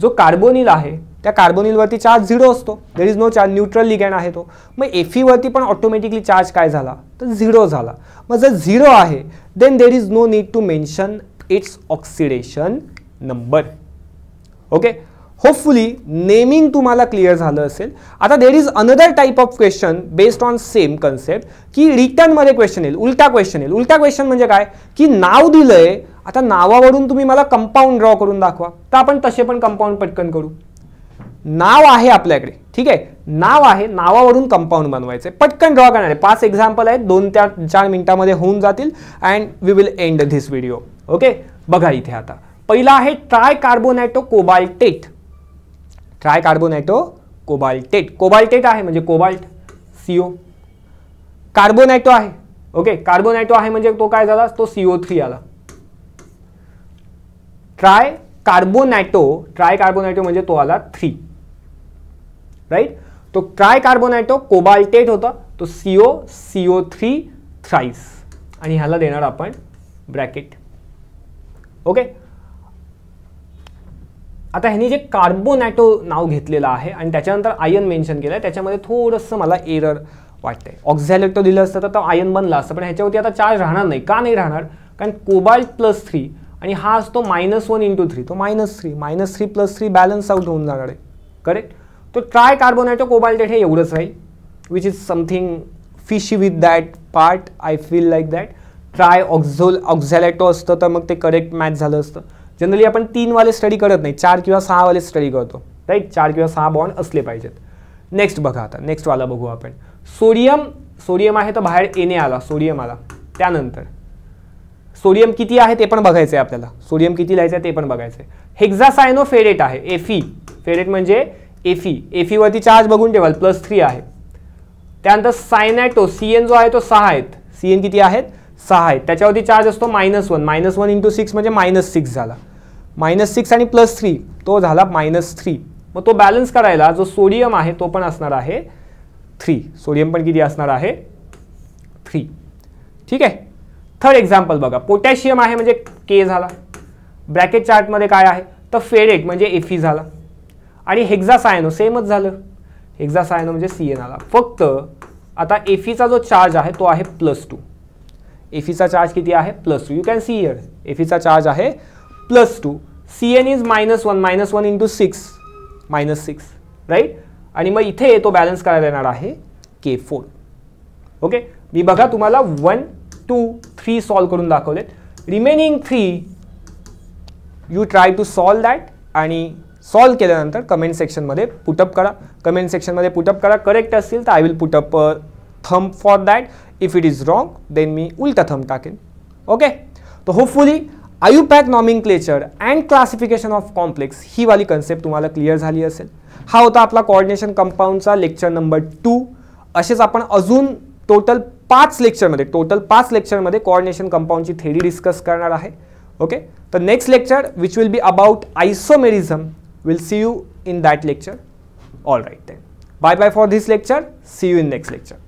जो कार्बोनिल आहे त्या कार्बोनिलवरती चार्ज झिरो असतो there is no charge neutral ligand आहे तो मग एफीवरती पण ऑटोमॅटिकली चार्ज काय झाला तर झिरो झाला मग जर झिरो आहे then there is no need to mention its oxidation number okay hopefully naming तुम्हाला क्लिअर झालं असेल आता there is another type of question based on same concept की रिटर्नमध्ये क्वेश्चन येईल उलटा क्वेश्चन येईल उलटा क्वेश्चन म्हणजे काय की नाव दिलंय आता नावावरून तुम्ही मला कंपाऊंड ड्रॉ करून दाखवा तर आपण तसे पण कंपाऊंड पटकन करू नाव आहे आपल्याकडे ठीक आहे नाव आहे नावावरून कंपाऊंड बनवायचे पटकन ड्रॉ करणार आहे पाच एक्झाम्पल आहेत दोन त्या चार मिनिटामध्ये होऊन जातील and we will end this video okay बघा इथे आता पहिला आहे tri carbonato cobaltate tri carbonato cobaltate cobaltate आहे म्हणजे कोबाल्ट सीओ कार्बोनॅटो आहे ओके कार्बोनॅटो आहे म्हणजे तो काय झाला तो सीओ थ्री आला ट्राय कार्बोनॅटो ट्राय कार्बोनॅटो म्हणजे तो आला थ्री राईट तो ट्राय कार्बोनाइट कोबाल्टेट होता तो सीओ सीओ थ्री थ्राईस आणि ह्याला देणार आपण ब्रॅकेट ओके आता ह्यांनी जे कार्बोनॅटो नाव घेतलेलं आहे आणि त्याच्यानंतर आयन मेन्शन केलं आहे त्याच्यामध्ये थोडंसं मला एरर वाटतंय ऑक्झॅलेटो दिलं असतं तर तो आयन बनला असतं पण ह्याच्यावरती आता चार्ज राहणार नाही का नाही राहणार कारण कोबाल्ट प्लस थ्री आणि हा असतो मायनस वन इंटू थ्री तो minus three minus three plus three balance out होऊन जाणार आहे करेक्ट तर ट्राय कार्बोनेटो कोबाल्टेट हे एवढंच राहील which is something fishy with that part I feel like that tri oxal oxalato असतं तर मग ते करेक्ट मॅच झालं असतं जनरली आपण वाले स्टडी करत नाही चार किंवा सहावाले स्टडी करतो राईट चार किंवा सहा बॉन्ड असले पाहिजेत नेक्स्ट बघा आता नेक्स्टवाला बघू आपण सोडियम सोडियम आहे तर बाहेर एने आला सोडियम आला त्यानंतर सोडियम किती आहे ते पण बघायचं आहे आपल्याला सोडियम किती लिहायचं आहे ते पण बघायचं आहे हेक्झासायनो फेरेट आहे एफी फेरेट म्हणजे एफी एफीवरती चार्ज बघून ठेवाल प्लस थ्री आहे त्यानंतर सायनॅटो सी एन जो आहे तो सहा आहेत सी एन किती आहेत सहा आहेत त्याच्यावरती चार्ज असतो minus one minus one into six म्हणजे मायनस सिक्स झाला मायनस सिक्स आणि प्लस थ्री तो झाला मायनस थ्री मग तो बॅलन्स करायला जो सोडियम आहे तो पण असणार आहे थ्री सोडियम पण किती असणार आहे थ्री ठीक आहे थर्ड एक्झाम्पल बघा पोटॅशियम आहे म्हणजे के झाला ब्रॅकेट चार्टमध्ये काय आहे तर फेरेट म्हणजे एफी झाला आणि हेक्झासायनो सेमच झालं हेक्झासायनो म्हणजे सी एन आला फक्त आता एफीचा जो चार्ज आहे तो आहे प्लस टू एफीचा चार्ज किती आहे plus two you can see here एफीचा चार्ज आहे plus two C N is minus one minus one into six minus six right आणि मग इथे तो बॅलन्स करायला येणार आहे के फोर ओके मी बघा तुम्हाला वन टू थ्री सॉल्व करून दाखवलेत remaining three you try to solve that आणि सॉल्व केल्यानंतर कमेंट सेक्शनमध्ये पुटअप करा कमेंट सेक्शनमध्ये पुटअप करा करेक्ट असतील तर I will put up thumb for that if it is wrong then मी उलटा थंब टाकेन ओके तो hopefully IUPAC nomenclature and classification of complex ही वाली कन्सेप्ट तुम्हाला क्लिअर झाली असेल हा होता आपला कॉर्डिनेशन कंपाऊंडचा लेक्चर नंबर टू असेच आपण अजून टोटल पाच लेक्चरमध्ये टोटल पाच लेक्चरमध्ये कॉर्डिनेशन कंपाऊंडची थेरी डिस्कस करणार आहे ओके तर next lecture which will be about isomerism We'll see you in that lecture. All right then. Bye bye for this lecture. See you in next lecture.